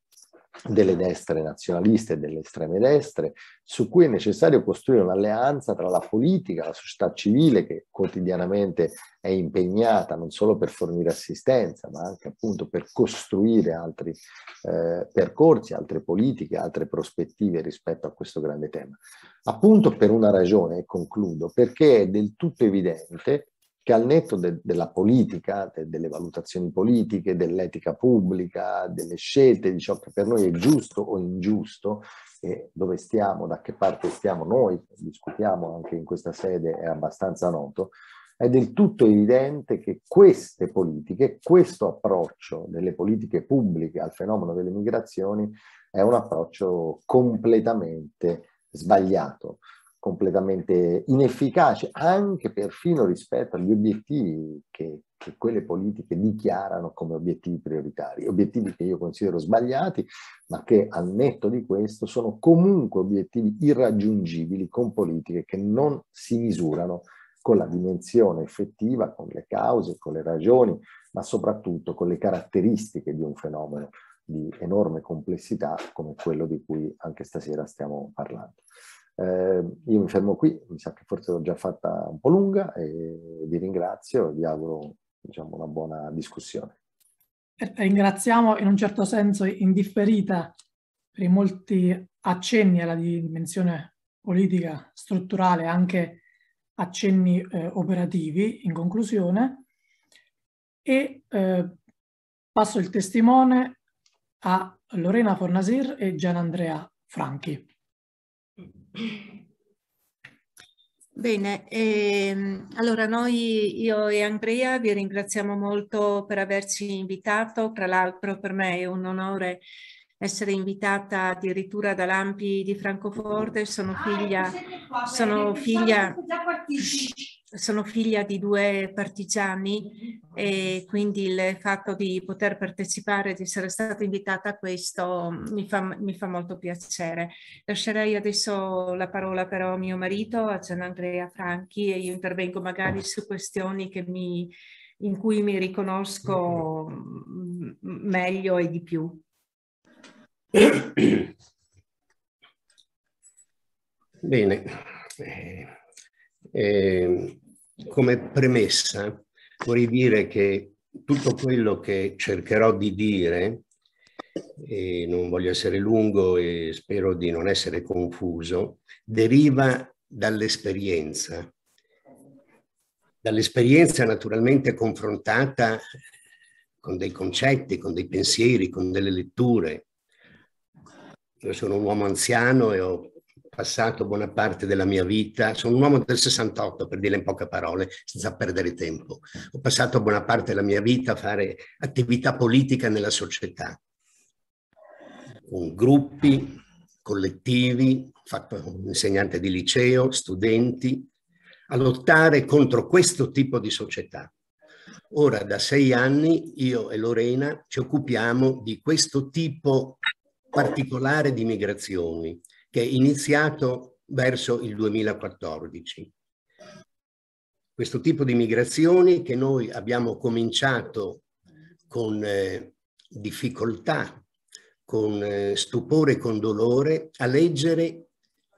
delle destre nazionaliste e delle estreme destre, su cui è necessario costruire un'alleanza tra la politica, la società civile che quotidianamente è impegnata non solo per fornire assistenza, ma anche appunto per costruire altri eh, percorsi, altre politiche, altre prospettive rispetto a questo grande tema. Appunto per una ragione, e concludo, perché è del tutto evidente che al netto de, della politica, de, delle valutazioni politiche, dell'etica pubblica, delle scelte, di ciò che per noi è giusto o ingiusto, e dove stiamo, da che parte stiamo noi, discutiamo anche in questa sede, è abbastanza noto, è del tutto evidente che queste politiche, questo approccio delle politiche pubbliche al fenomeno delle migrazioni è un approccio completamente sbagliato completamente inefficace anche perfino rispetto agli obiettivi che, che, quelle politiche dichiarano come obiettivi prioritari, obiettivi che io considero sbagliati, ma che al netto di questo sono comunque obiettivi irraggiungibili con politiche che non si misurano con la dimensione effettiva, con le cause, con le ragioni, ma soprattutto con le caratteristiche di un fenomeno di enorme complessità come quello di cui anche stasera stiamo parlando. Eh, io mi fermo qui, mi sa che forse l'ho già fatta un po' lunga e vi ringrazio e vi auguro diciamo, una buona discussione. Ringraziamo in un certo senso indifferita per i molti accenni alla dimensione politica strutturale, anche accenni eh, operativi in conclusione e eh, passo il testimone a Lorena Fornasir e Gian Andrea Franchi. Bene, ehm, allora noi, io e Andrea, vi ringraziamo molto per averci invitato, tra l'altro per me è un onore essere invitata addirittura da Lampi di Francoforte, sono figlia, ah, ecco, sono figlia sono figlia di due partigiani e quindi il fatto di poter partecipare, di essere stata invitata a questo mm, mi fa, mi fa molto piacere. Lascerei adesso la parola però a mio marito, a Gianandrea Franchi e io intervengo magari su questioni che mi, in cui mi riconosco mm, meglio e di più. Bene. Eh, ehm, come premessa vorrei dire che tutto quello che cercherò di dire, e non voglio essere lungo e spero di non essere confuso, deriva dall'esperienza. Dall'esperienza naturalmente confrontata con dei concetti, con dei pensieri, con delle letture. Io sono un uomo anziano e ho passato buona parte della mia vita, sono un uomo del 68 per dire in poche parole, senza perdere tempo, ho passato buona parte della mia vita a fare attività politica nella società, con gruppi, collettivi, ho fatto insegnante di liceo, studenti, a lottare contro questo tipo di società. Ora da sei anni io e Lorena ci occupiamo di questo tipo particolare di migrazioni, che è iniziato verso il 2014. Questo tipo di migrazioni che noi abbiamo cominciato con eh, difficoltà, con eh, stupore e con dolore, a leggere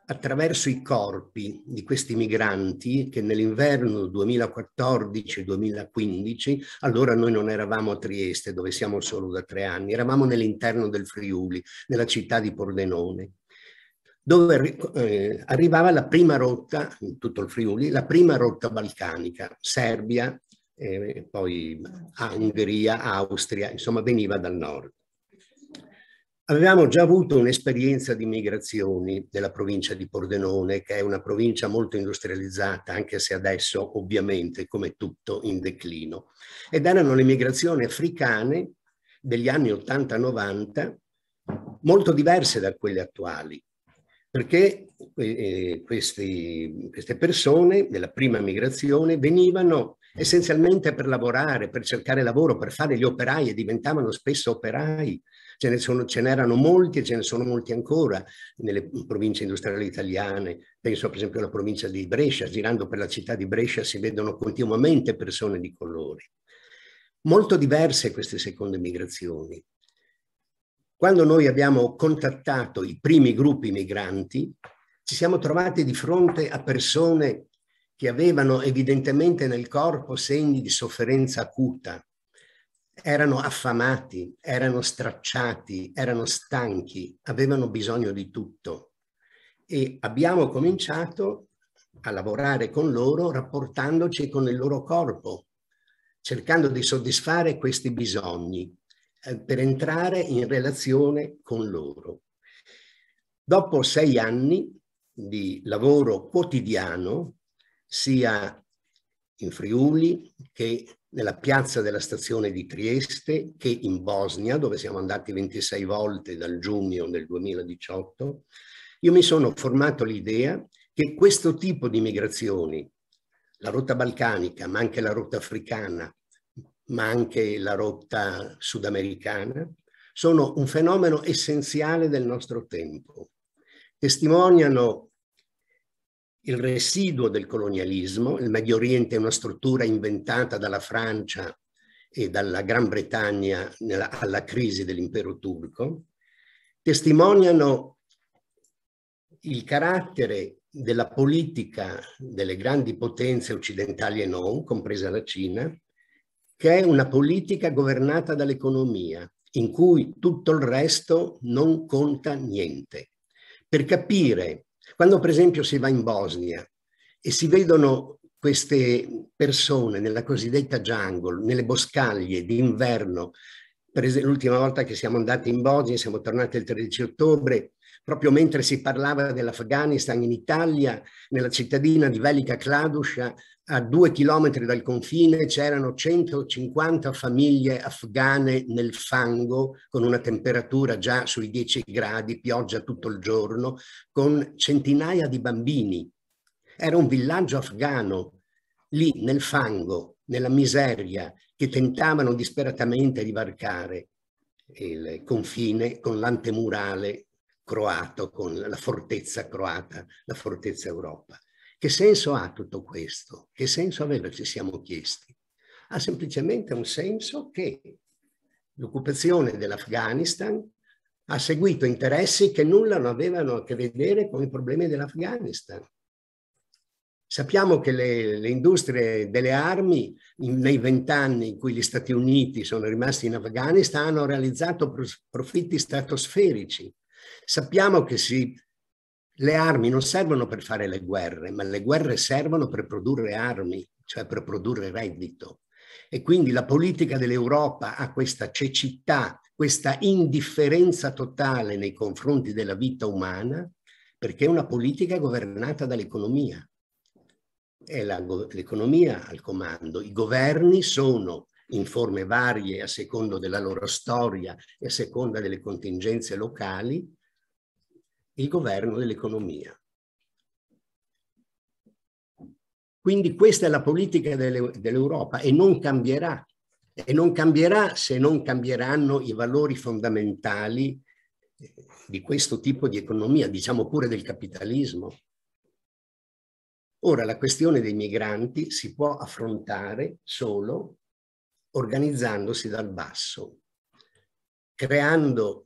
attraverso i corpi di questi migranti che nell'inverno 2014-2015, allora noi non eravamo a Trieste dove siamo solo da tre anni, eravamo nell'interno del Friuli, nella città di Pordenone dove eh, arrivava la prima rotta, in tutto il Friuli, la prima rotta balcanica, Serbia, eh, poi Ungheria, Austria, insomma veniva dal nord. Avevamo già avuto un'esperienza di migrazioni della provincia di Pordenone, che è una provincia molto industrializzata, anche se adesso ovviamente, come tutto, in declino. Ed erano le migrazioni africane degli anni 80-90, molto diverse da quelle attuali perché eh, eh, questi, queste persone nella prima migrazione venivano essenzialmente per lavorare, per cercare lavoro, per fare gli operai e diventavano spesso operai. Ce, ne sono, ce n'erano molti e ce ne sono molti ancora nelle province industriali italiane. Penso per esempio alla provincia di Brescia, girando per la città di Brescia si vedono continuamente persone di colore. Molto diverse queste seconde migrazioni. Quando noi abbiamo contattato i primi gruppi migranti, ci siamo trovati di fronte a persone che avevano evidentemente nel corpo segni di sofferenza acuta, erano affamati, erano stracciati, erano stanchi, avevano bisogno di tutto. E abbiamo cominciato a lavorare con loro rapportandoci con il loro corpo, cercando di soddisfare questi bisogni. Eh, per entrare in relazione con loro. Dopo sei anni di lavoro quotidiano, sia in Friuli che nella piazza della stazione di Trieste, che in Bosnia, dove siamo andati 26 volte dal giugno del 2018, io mi sono formato l'idea che questo tipo di migrazioni, la rotta balcanica, ma anche la rotta africana, ma anche la rotta sudamericana, sono un fenomeno essenziale del nostro tempo. Testimoniano il residuo del colonialismo, il Medio Oriente è una struttura inventata dalla Francia e dalla Gran Bretagna nella, alla crisi dell'impero turco, testimoniano il carattere della politica delle grandi potenze occidentali e non, compresa la Cina, che è una politica governata dall'economia, in cui tutto il resto non conta niente. Per capire, quando per esempio si va in Bosnia e si vedono queste persone nella cosiddetta jungle, nelle boscaglie d'inverno, per esempio l'ultima volta che siamo andati in Bosnia, siamo tornati il 13 ottobre, proprio mentre si parlava dell'Afghanistan in Italia, nella cittadina di Velika Kladusha, a due chilometri dal confine c'erano 150 famiglie afghane nel fango con una temperatura già sui 10 gradi, pioggia tutto il giorno, con centinaia di bambini. Era un villaggio afghano, lì nel fango, nella miseria, che tentavano disperatamente di varcare il confine con l'antemurale croato, con la fortezza croata, la fortezza Europa. Che senso ha tutto questo? Che senso aveva ci siamo chiesti? Ha semplicemente un senso che l'occupazione dell'Afghanistan ha seguito interessi che nulla non avevano a che vedere con i problemi dell'Afghanistan. Sappiamo che le, le, industrie delle armi in, nei vent'anni in cui gli Stati Uniti sono rimasti in Afghanistan hanno realizzato profitti stratosferici. Sappiamo che si le armi non servono per fare le guerre, ma le guerre servono per produrre armi, cioè per produrre reddito. E quindi la politica dell'Europa ha questa cecità, questa indifferenza totale nei confronti della vita umana, perché è una politica governata dall'economia. È la, l'economia al comando. I governi sono in forme varie a secondo della loro storia e a seconda delle contingenze locali, il governo dell'economia. Quindi questa è la politica dell'Europa e non cambierà. E non cambierà se non cambieranno i valori fondamentali eh, di questo tipo di economia, diciamo pure del capitalismo. Ora la questione dei migranti si può affrontare solo organizzandosi dal basso, creando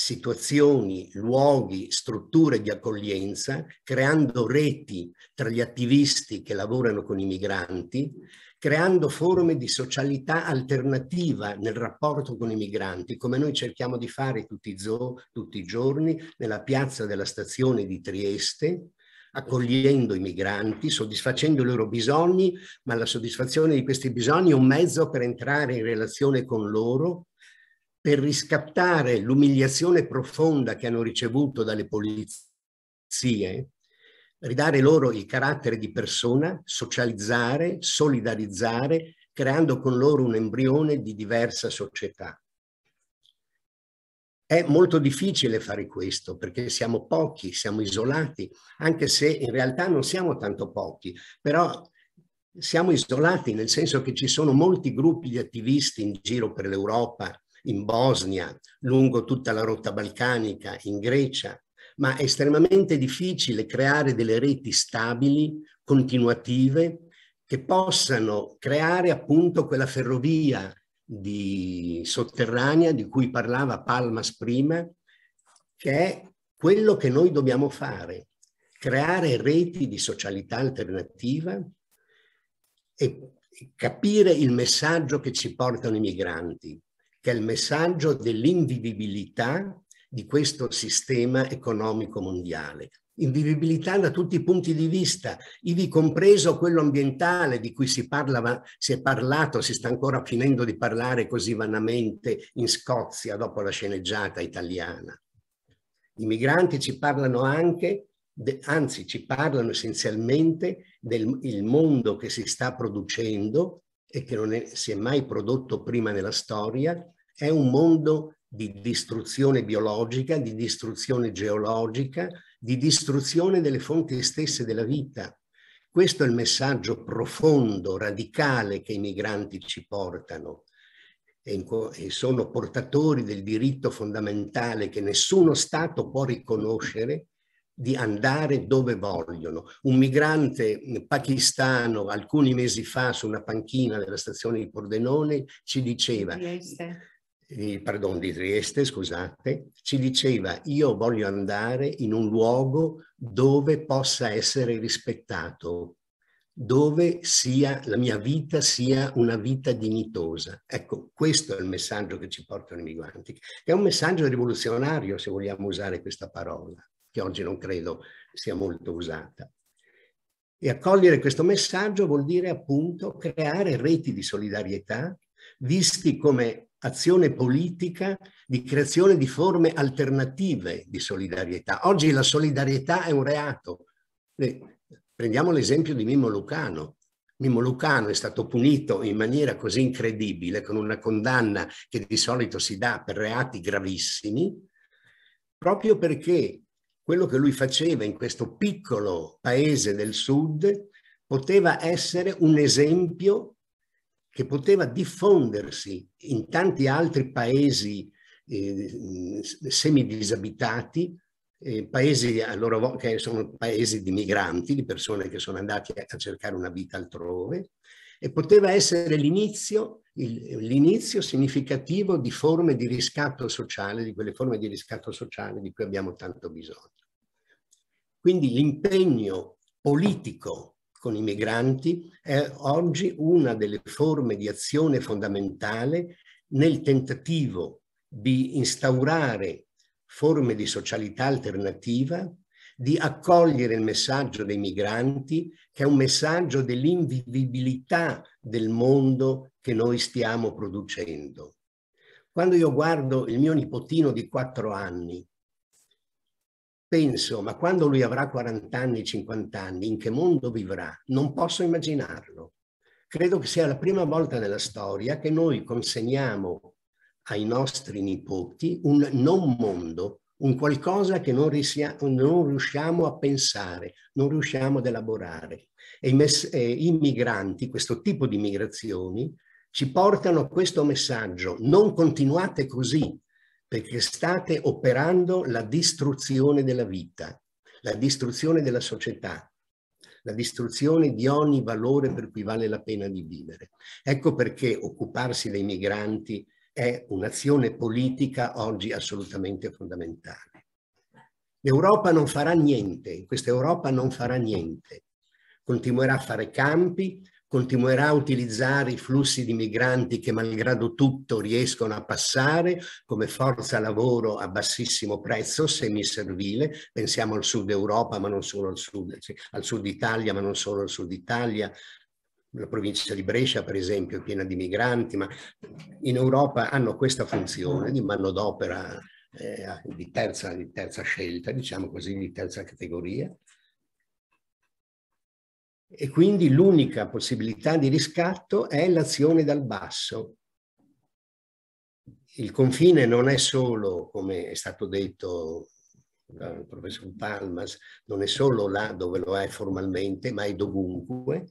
situazioni, luoghi, strutture di accoglienza, creando reti tra gli attivisti che lavorano con i migranti, creando forme di socialità alternativa nel rapporto con i migranti, come noi cerchiamo di fare tutti i, zoo, tutti i giorni nella piazza della stazione di Trieste, accogliendo i migranti, soddisfacendo i loro bisogni, ma la soddisfazione di questi bisogni è un mezzo per entrare in relazione con loro per riscattare l'umiliazione profonda che hanno ricevuto dalle polizie, ridare loro il carattere di persona, socializzare, solidarizzare, creando con loro un embrione di diversa società. È molto difficile fare questo perché siamo pochi, siamo isolati, anche se in realtà non siamo tanto pochi, però siamo isolati nel senso che ci sono molti gruppi di attivisti in giro per l'Europa, in Bosnia, lungo tutta la rotta balcanica, in Grecia, ma è estremamente difficile creare delle reti stabili, continuative, che possano creare appunto quella ferrovia di sotterranea di cui parlava Palmas prima, che è quello che noi dobbiamo fare, creare reti di socialità alternativa e capire il messaggio che ci portano i migranti che è il messaggio dell'invivibilità di questo sistema economico mondiale. Invivibilità da tutti i punti di vista, ivi compreso quello ambientale di cui si, parlava, si è parlato, si sta ancora finendo di parlare così vanamente in Scozia dopo la sceneggiata italiana. I migranti ci parlano anche, anzi ci parlano essenzialmente del mondo che si sta producendo e che non è, si è mai prodotto prima nella storia, è un mondo di distruzione biologica, di distruzione geologica, di distruzione delle fonti stesse della vita. Questo è il messaggio profondo, radicale che i migranti ci portano e, e sono portatori del diritto fondamentale che nessuno Stato può riconoscere di andare dove vogliono. Un migrante mm, pakistano alcuni mesi fa su una panchina della stazione di Pordenone ci diceva, eh, pardon, di Trieste, scusate, ci diceva io voglio andare in un luogo dove possa essere rispettato, dove sia, la mia vita sia una vita dignitosa. Ecco, questo è il messaggio che ci portano i migranti. È un messaggio rivoluzionario, se vogliamo usare questa parola che oggi non credo sia molto usata. E accogliere questo messaggio vuol dire appunto creare reti di solidarietà, visti come azione politica di creazione di forme alternative di solidarietà. Oggi la solidarietà è un reato. Prendiamo l'esempio di Mimmo Lucano. Mimmo Lucano è stato punito in maniera così incredibile, con una condanna che di solito si dà per reati gravissimi, proprio perché quello che lui faceva in questo piccolo paese del sud poteva essere un esempio che poteva diffondersi in tanti altri paesi eh, semidisabitati, eh, paesi a loro che sono paesi di migranti, di persone che sono andate a cercare una vita altrove, e poteva essere l'inizio l'inizio significativo di forme di riscatto sociale, di quelle forme di riscatto sociale di cui abbiamo tanto bisogno. Quindi l'impegno politico con i migranti è oggi una delle forme di azione fondamentale nel tentativo di instaurare forme di socialità alternativa di accogliere il messaggio dei migranti, che è un messaggio dell'invivibilità del mondo che noi stiamo producendo. Quando io guardo il mio nipotino di quattro anni, penso, ma quando lui avrà 40 anni, 50 anni, in che mondo vivrà? Non posso immaginarlo. Credo che sia la prima volta nella storia che noi consegniamo ai nostri nipoti un non mondo, un qualcosa che non, risia, non, riusciamo a pensare, non riusciamo ad elaborare. E i, mess- eh, i migranti, questo tipo di migrazioni, ci portano a questo messaggio, non continuate così, perché state operando la distruzione della vita, la distruzione della società, la distruzione di ogni valore per cui vale la pena di vivere. Ecco perché occuparsi dei migranti è un'azione politica oggi assolutamente fondamentale. L'Europa non farà niente, questa Europa non farà niente. Continuerà a fare campi, continuerà a utilizzare i flussi di migranti che malgrado tutto riescono a passare come forza lavoro a bassissimo prezzo, semiservile, pensiamo al sud Europa ma non solo al sud, al sud Italia ma non solo al sud Italia, la provincia di Brescia, per esempio, è piena di migranti, ma in Europa hanno questa funzione di manodopera eh, di, terza, di terza scelta, diciamo così, di terza categoria. E quindi l'unica possibilità di riscatto è l'azione dal basso. Il confine non è solo, come è stato detto dal professor Palmas, non è solo là dove lo è formalmente, ma è dovunque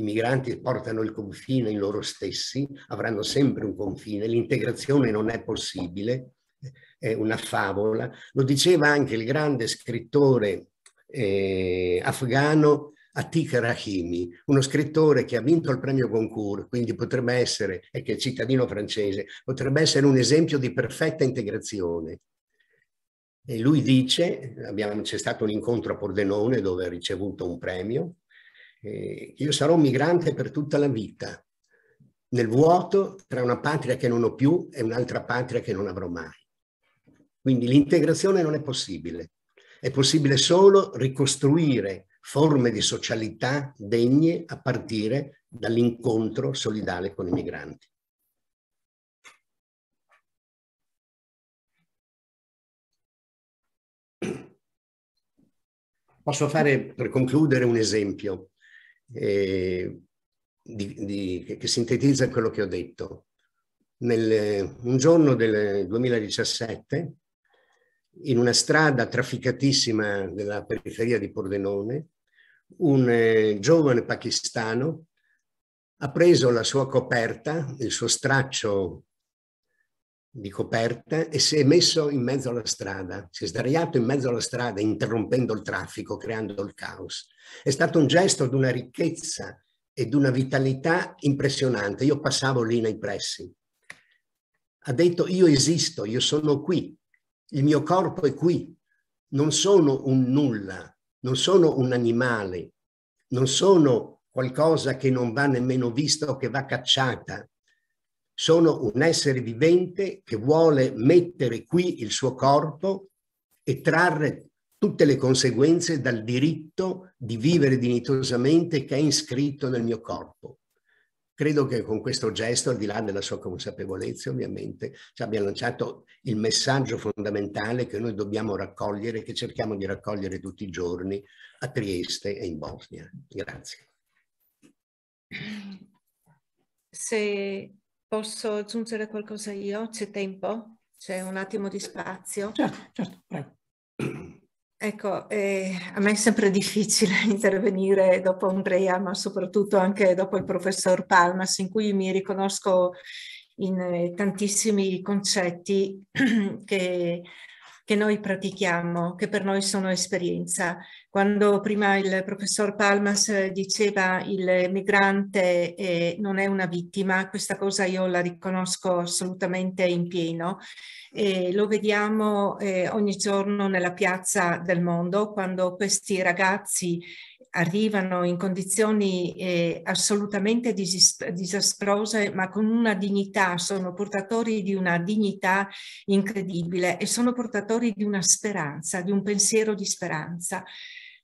i migranti portano il confine in loro stessi, avranno sempre un confine, l'integrazione non è possibile, è una favola. Lo diceva anche il grande scrittore eh, afgano Atik Rahimi, uno scrittore che ha vinto il premio Goncourt, quindi potrebbe essere, e che è cittadino francese, potrebbe essere un esempio di perfetta integrazione. E lui dice, c'è stato un incontro a Pordenone dove ha ricevuto un premio, eh, io sarò un migrante per tutta la vita, nel vuoto tra una patria che non ho più e un'altra patria che non avrò mai. Quindi l'integrazione non è possibile. È possibile solo ricostruire forme di socialità degne a partire dall'incontro solidale con i migranti. Posso fare per concludere un esempio eh, di, di, che sintetizza quello che ho detto. Nel, un giorno del 2017, in una strada trafficatissima della periferia di Pordenone, un eh, giovane pakistano ha preso la sua coperta, il suo straccio di coperta e si è messo in mezzo alla strada, si è sdraiato in mezzo alla strada interrompendo il traffico, creando il caos. È stato un gesto di una ricchezza e di una vitalità impressionante. Io passavo lì nei pressi. Ha detto io esisto, io sono qui, il mio corpo è qui, non sono un nulla, non sono un animale, non sono qualcosa che non va nemmeno visto o che va cacciata, sono un essere vivente che vuole mettere qui il suo corpo e trarre tutte le conseguenze dal diritto di vivere dignitosamente che è iscritto nel mio corpo. Credo che con questo gesto, al di là della sua consapevolezza ovviamente, ci abbia lanciato il messaggio fondamentale che noi dobbiamo raccogliere, che cerchiamo di raccogliere tutti i giorni a Trieste e in Bosnia. Grazie. Se Posso aggiungere qualcosa io? C'è tempo? C'è un attimo di spazio? Certo, certo, prego. Ecco, eh, a me è sempre difficile intervenire dopo Andrea, ma soprattutto anche dopo il professor Palmas, in cui mi riconosco in eh, tantissimi concetti che che noi pratichiamo, che per noi sono esperienza. Quando prima il professor Palmas diceva il migrante eh, non è una vittima, questa cosa io la riconosco assolutamente in pieno. E lo vediamo eh, ogni giorno nella piazza del mondo, quando questi ragazzi arrivano in condizioni eh, assolutamente disastrose, ma con una dignità, sono portatori di una dignità incredibile e sono portatori di una speranza, di un pensiero di speranza.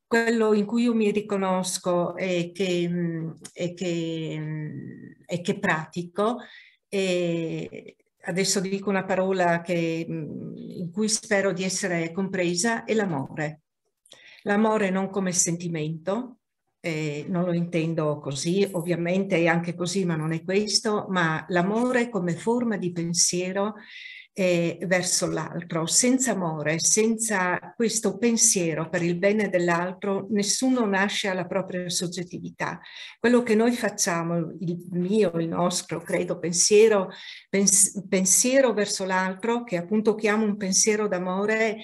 Quello in cui io mi riconosco e che, mm, e che, mm, e che pratico e adesso dico una parola che, mm, in cui spero di essere compresa, è l'amore. L'amore non come sentimento, eh, non lo intendo così, ovviamente è anche così, ma non è questo, ma l'amore come forma di pensiero eh, verso l'altro. Senza amore, senza questo pensiero per il bene dell'altro, nessuno nasce alla propria soggettività. Quello che noi facciamo, il mio, il nostro, credo, pensiero, pens pensiero verso l'altro, che appunto chiamo un pensiero d'amore,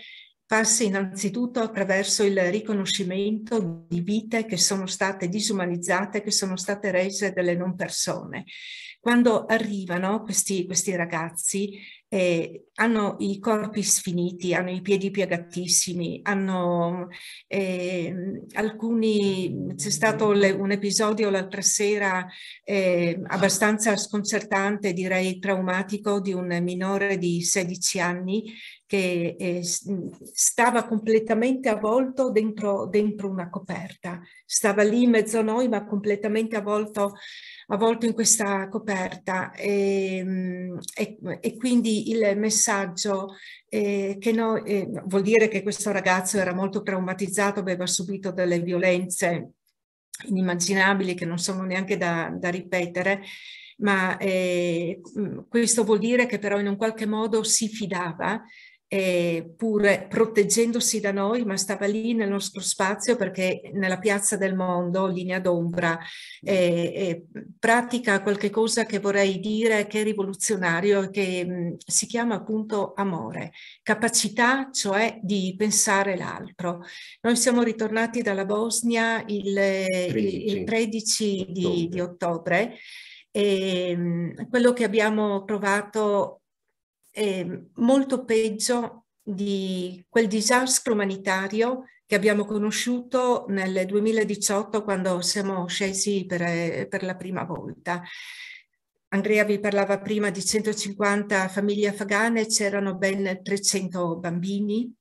farsi innanzitutto attraverso il riconoscimento di vite che sono state disumanizzate, che sono state rese delle non persone. Quando arrivano questi, questi ragazzi eh, hanno i corpi sfiniti, hanno i piedi piegatissimi, hanno eh, alcuni, c'è stato le, un episodio l'altra sera eh, abbastanza sconcertante, direi traumatico, di un minore di 16 anni che eh, stava completamente avvolto dentro, dentro, una coperta. Stava lì in mezzo a noi, ma completamente avvolto, avvolto in questa coperta. E, ehm, e, e quindi il messaggio eh, che noi, eh, vuol dire che questo ragazzo era molto traumatizzato, aveva subito delle violenze inimmaginabili che non sono neanche da, da ripetere ma eh, questo vuol dire che però in un qualche modo si fidava eh, pur proteggendosi da noi, ma stava lì nel nostro spazio perché nella piazza del mondo, linea d'ombra, eh, eh, pratica qualche cosa che vorrei dire che è rivoluzionario e che mh, mm, si chiama appunto amore, capacità cioè di pensare l'altro. Noi siamo ritornati dalla Bosnia il 13, eh, il 13 di, ottobre. di ottobre e ehm, quello che abbiamo provato eh, molto peggio di quel disastro umanitario che abbiamo conosciuto nel 2018 quando siamo scesi per, eh, per la prima volta. Andrea vi parlava prima di 150 famiglie afghane, c'erano ben 300 bambini,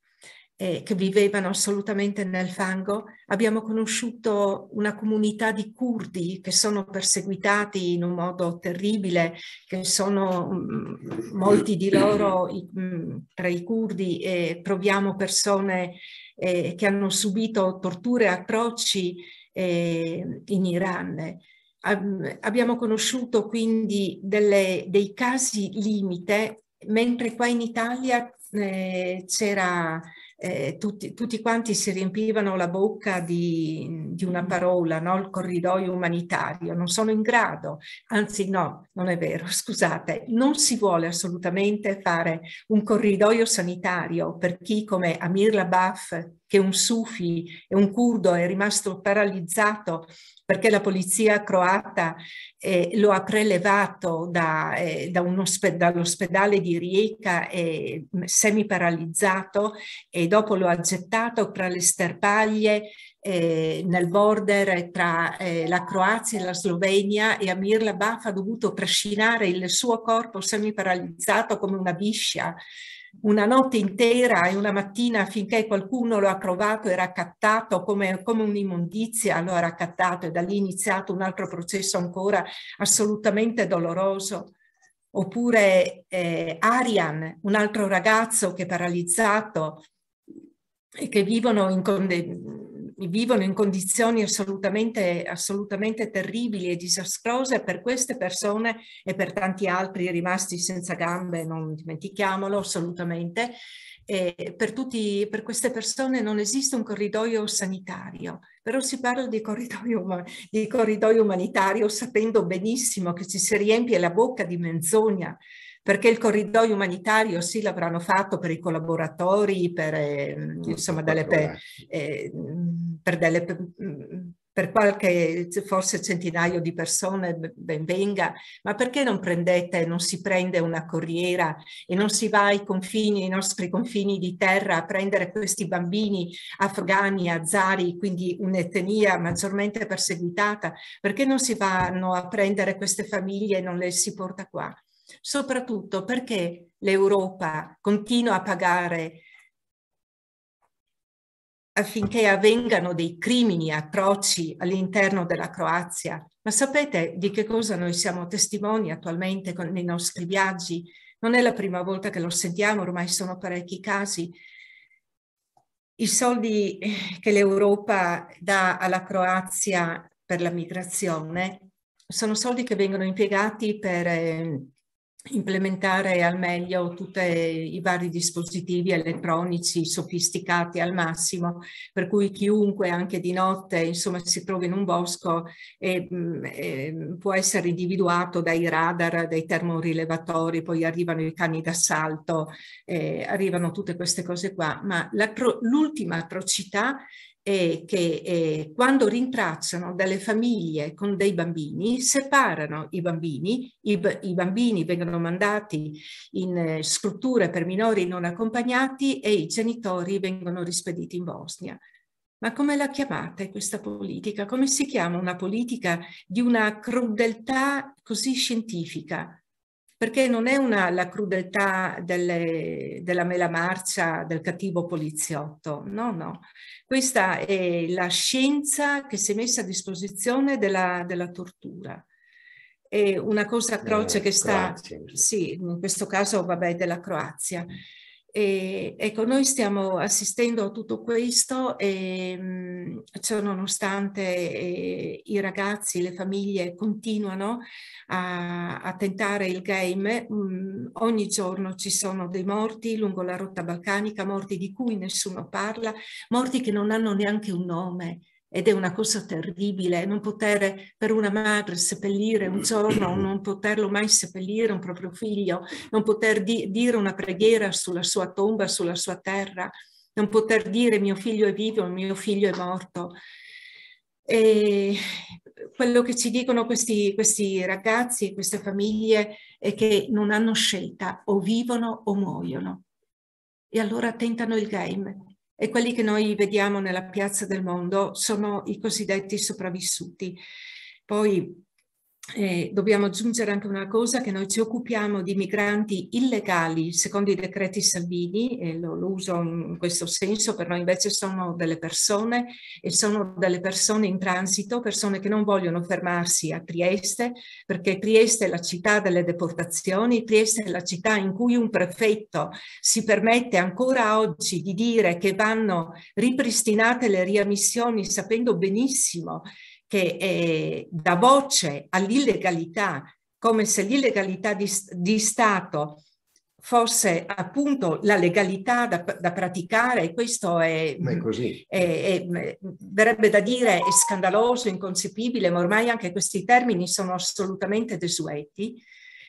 eh, che vivevano assolutamente nel fango, abbiamo conosciuto una comunità di curdi che sono perseguitati in un modo terribile, che sono mh, mm, molti di loro i, mh, mm, tra i curdi e troviamo persone eh, che hanno subito torture atroci eh, in Iran. abbiamo conosciuto quindi delle, dei casi limite, mentre qua in Italia eh, c'era eh, tutti, tutti, quanti si riempivano la bocca di, di una mm. parola, no? il corridoio umanitario, non sono in grado, anzi no, non è vero, scusate, non si vuole assolutamente fare un corridoio sanitario per chi come Amir Labaf, che è un sufi e un curdo, è rimasto paralizzato perché la polizia croata eh, lo ha prelevato da, eh, da dall'ospedale di Rijeka eh, semi-paralizzato e dopo lo ha gettato tra le sterpaglie eh, nel border tra eh, la Croazia e la Slovenia e Amir Labaf ha dovuto trascinare il suo corpo semi paralizzato come una biscia una notte intera e una mattina finché qualcuno lo ha trovato e raccattato come, come un'immondizia, lo ha raccattato e da lì è iniziato un altro processo ancora assolutamente doloroso. Oppure eh, Arian, un altro ragazzo che è paralizzato e che vivono in, vivono in condizioni assolutamente, assolutamente terribili e disastrose, per queste persone e per tanti altri rimasti senza gambe, non dimentichiamolo assolutamente, eh, per, tutti, per, queste persone non esiste un corridoio sanitario, però si parla di corridoio, di corridoio, umanitario sapendo benissimo che ci si riempie la bocca di menzogna perché il corridoio umanitario sì l'avranno fatto per i collaboratori, per, eh, insomma, delle, per, eh, per, delle, per qualche forse centinaio di persone ben venga, ma perché non prendete, non si prende una corriera e non si va ai confini, ai nostri confini di terra a prendere questi bambini afghani, azzari, quindi un'etnia maggiormente perseguitata, perché non si vanno a prendere queste famiglie e non le si porta qua? soprattutto perché l'Europa continua a pagare affinché avvengano dei crimini atroci all'interno della Croazia. Ma sapete di che cosa noi siamo testimoni attualmente con, nei nostri viaggi? Non è la prima volta che lo sentiamo, ormai sono parecchi casi. I soldi eh, che l'Europa dà alla Croazia per la migrazione sono soldi che vengono impiegati per ehm, implementare al meglio tutti i vari dispositivi elettronici sofisticati al massimo, per cui chiunque anche di notte insomma, si trova in un bosco e, mm, e può essere individuato dai radar, dai termorilevatori, poi arrivano i cani d'assalto, eh, arrivano tutte queste cose qua, ma l'ultima atrocità eh, che eh, quando rintracciano delle famiglie con dei bambini, separano i bambini, i, i bambini vengono mandati in eh, strutture per minori non accompagnati e i genitori vengono rispediti in Bosnia. Ma come la chiamate questa politica? Come si chiama una politica di una crudeltà così scientifica? perché non è una, la crudeltà delle, della mela marcia del cattivo poliziotto, no, no. Questa è la scienza che si è messa a disposizione della, della tortura. È una cosa eh, atroce eh, che sta, Croazia. sì, in questo caso vabbè della Croazia, mm. E, ecco, noi stiamo assistendo a tutto questo e ciononostante eh, i ragazzi, le famiglie continuano a, a tentare il game, mh, ogni giorno ci sono dei morti lungo la rotta balcanica, morti di cui nessuno parla, morti che non hanno neanche un nome ed è una cosa terribile non poter per una madre seppellire un giorno, non poterlo mai seppellire un proprio figlio, non poter di dire una preghiera sulla sua tomba, sulla sua terra, non poter dire mio figlio è vivo, mio figlio è morto. E quello che ci dicono questi, questi ragazzi, queste famiglie, è che non hanno scelta, o vivono o muoiono. E allora tentano il game, e quelli che noi vediamo nella piazza del mondo sono i cosiddetti sopravvissuti. Poi eh, dobbiamo aggiungere anche una cosa che noi ci occupiamo di migranti illegali secondo i decreti Salvini e lo, lo, uso in questo senso, per noi invece sono delle persone e sono delle persone in transito, persone che non vogliono fermarsi a Trieste perché Trieste è la città delle deportazioni, Trieste è la città in cui un prefetto si permette ancora oggi di dire che vanno ripristinate le riammissioni sapendo benissimo che eh, dà voce all'illegalità, come se l'illegalità di, di, Stato fosse appunto la legalità da, da praticare, e questo è, è, è, è, verrebbe da dire, scandaloso, inconcepibile, ma ormai anche questi termini sono assolutamente desueti.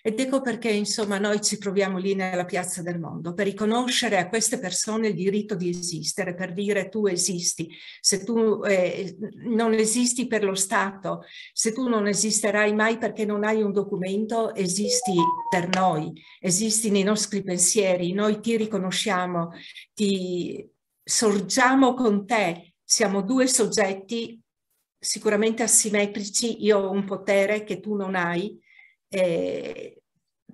Ed ecco perché, insomma, noi ci troviamo lì nella piazza del mondo, per riconoscere a queste persone il diritto di esistere, per dire tu esisti. Se tu eh, non esisti per lo Stato, se tu non esisterai mai perché non hai un documento, esisti per noi, esisti nei nostri pensieri, noi ti riconosciamo, ti sorgiamo con te, siamo due soggetti sicuramente asimmetrici, io ho un potere che tu non hai, eh,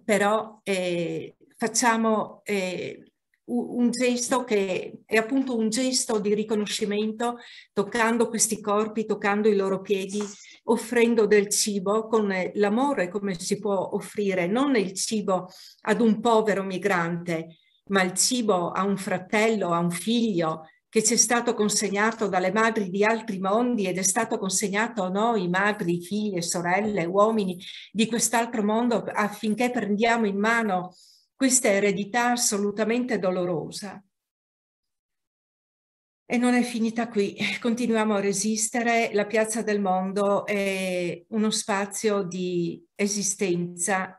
però eh, facciamo eh, un gesto che è appunto un gesto di riconoscimento toccando questi corpi, toccando i loro piedi, offrendo del cibo con eh, l'amore come si può offrire, non il cibo ad un povero migrante, ma il cibo a un fratello, a un figlio, che ci è stato consegnato dalle madri di altri mondi ed è stato consegnato a noi, madri, figlie, sorelle, uomini di quest'altro mondo affinché prendiamo in mano questa eredità assolutamente dolorosa. E non è finita qui, continuiamo a resistere, la piazza del mondo è uno spazio di esistenza,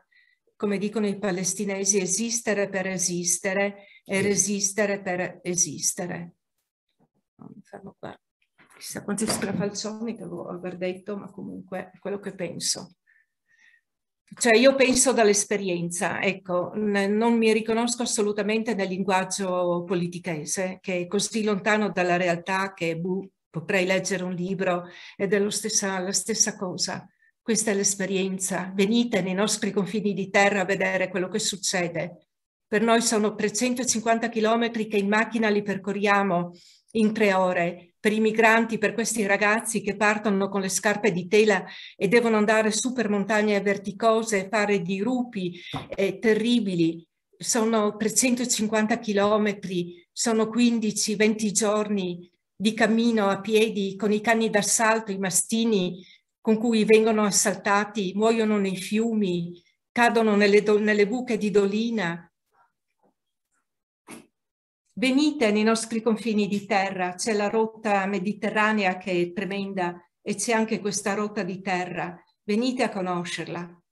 come dicono i palestinesi, esistere per esistere e resistere per esistere mi fermo qua. Chissà quanti strafalcioni devo aver detto, ma comunque è quello che penso. Cioè io penso dall'esperienza, ecco, non mi riconosco assolutamente nel linguaggio politichese, che è così lontano dalla realtà che buh, potrei leggere un libro ed è stessa, la stessa cosa. Questa è l'esperienza. Venite nei nostri confini di terra a vedere quello che succede. Per noi sono 350 chilometri che in macchina li percorriamo in tre ore per i migranti, per questi ragazzi che partono con le scarpe di tela e devono andare su per montagne verticose, fare dirupi eh, terribili. Sono 350 chilometri, sono 15-20 giorni di cammino a piedi con i cani d'assalto, i mastini con cui vengono assaltati, muoiono nei fiumi, cadono nelle, nelle buche di dolina, venite nei nostri confini di terra, c'è la rotta mediterranea che è tremenda e c'è anche questa rotta di terra, venite a conoscerla.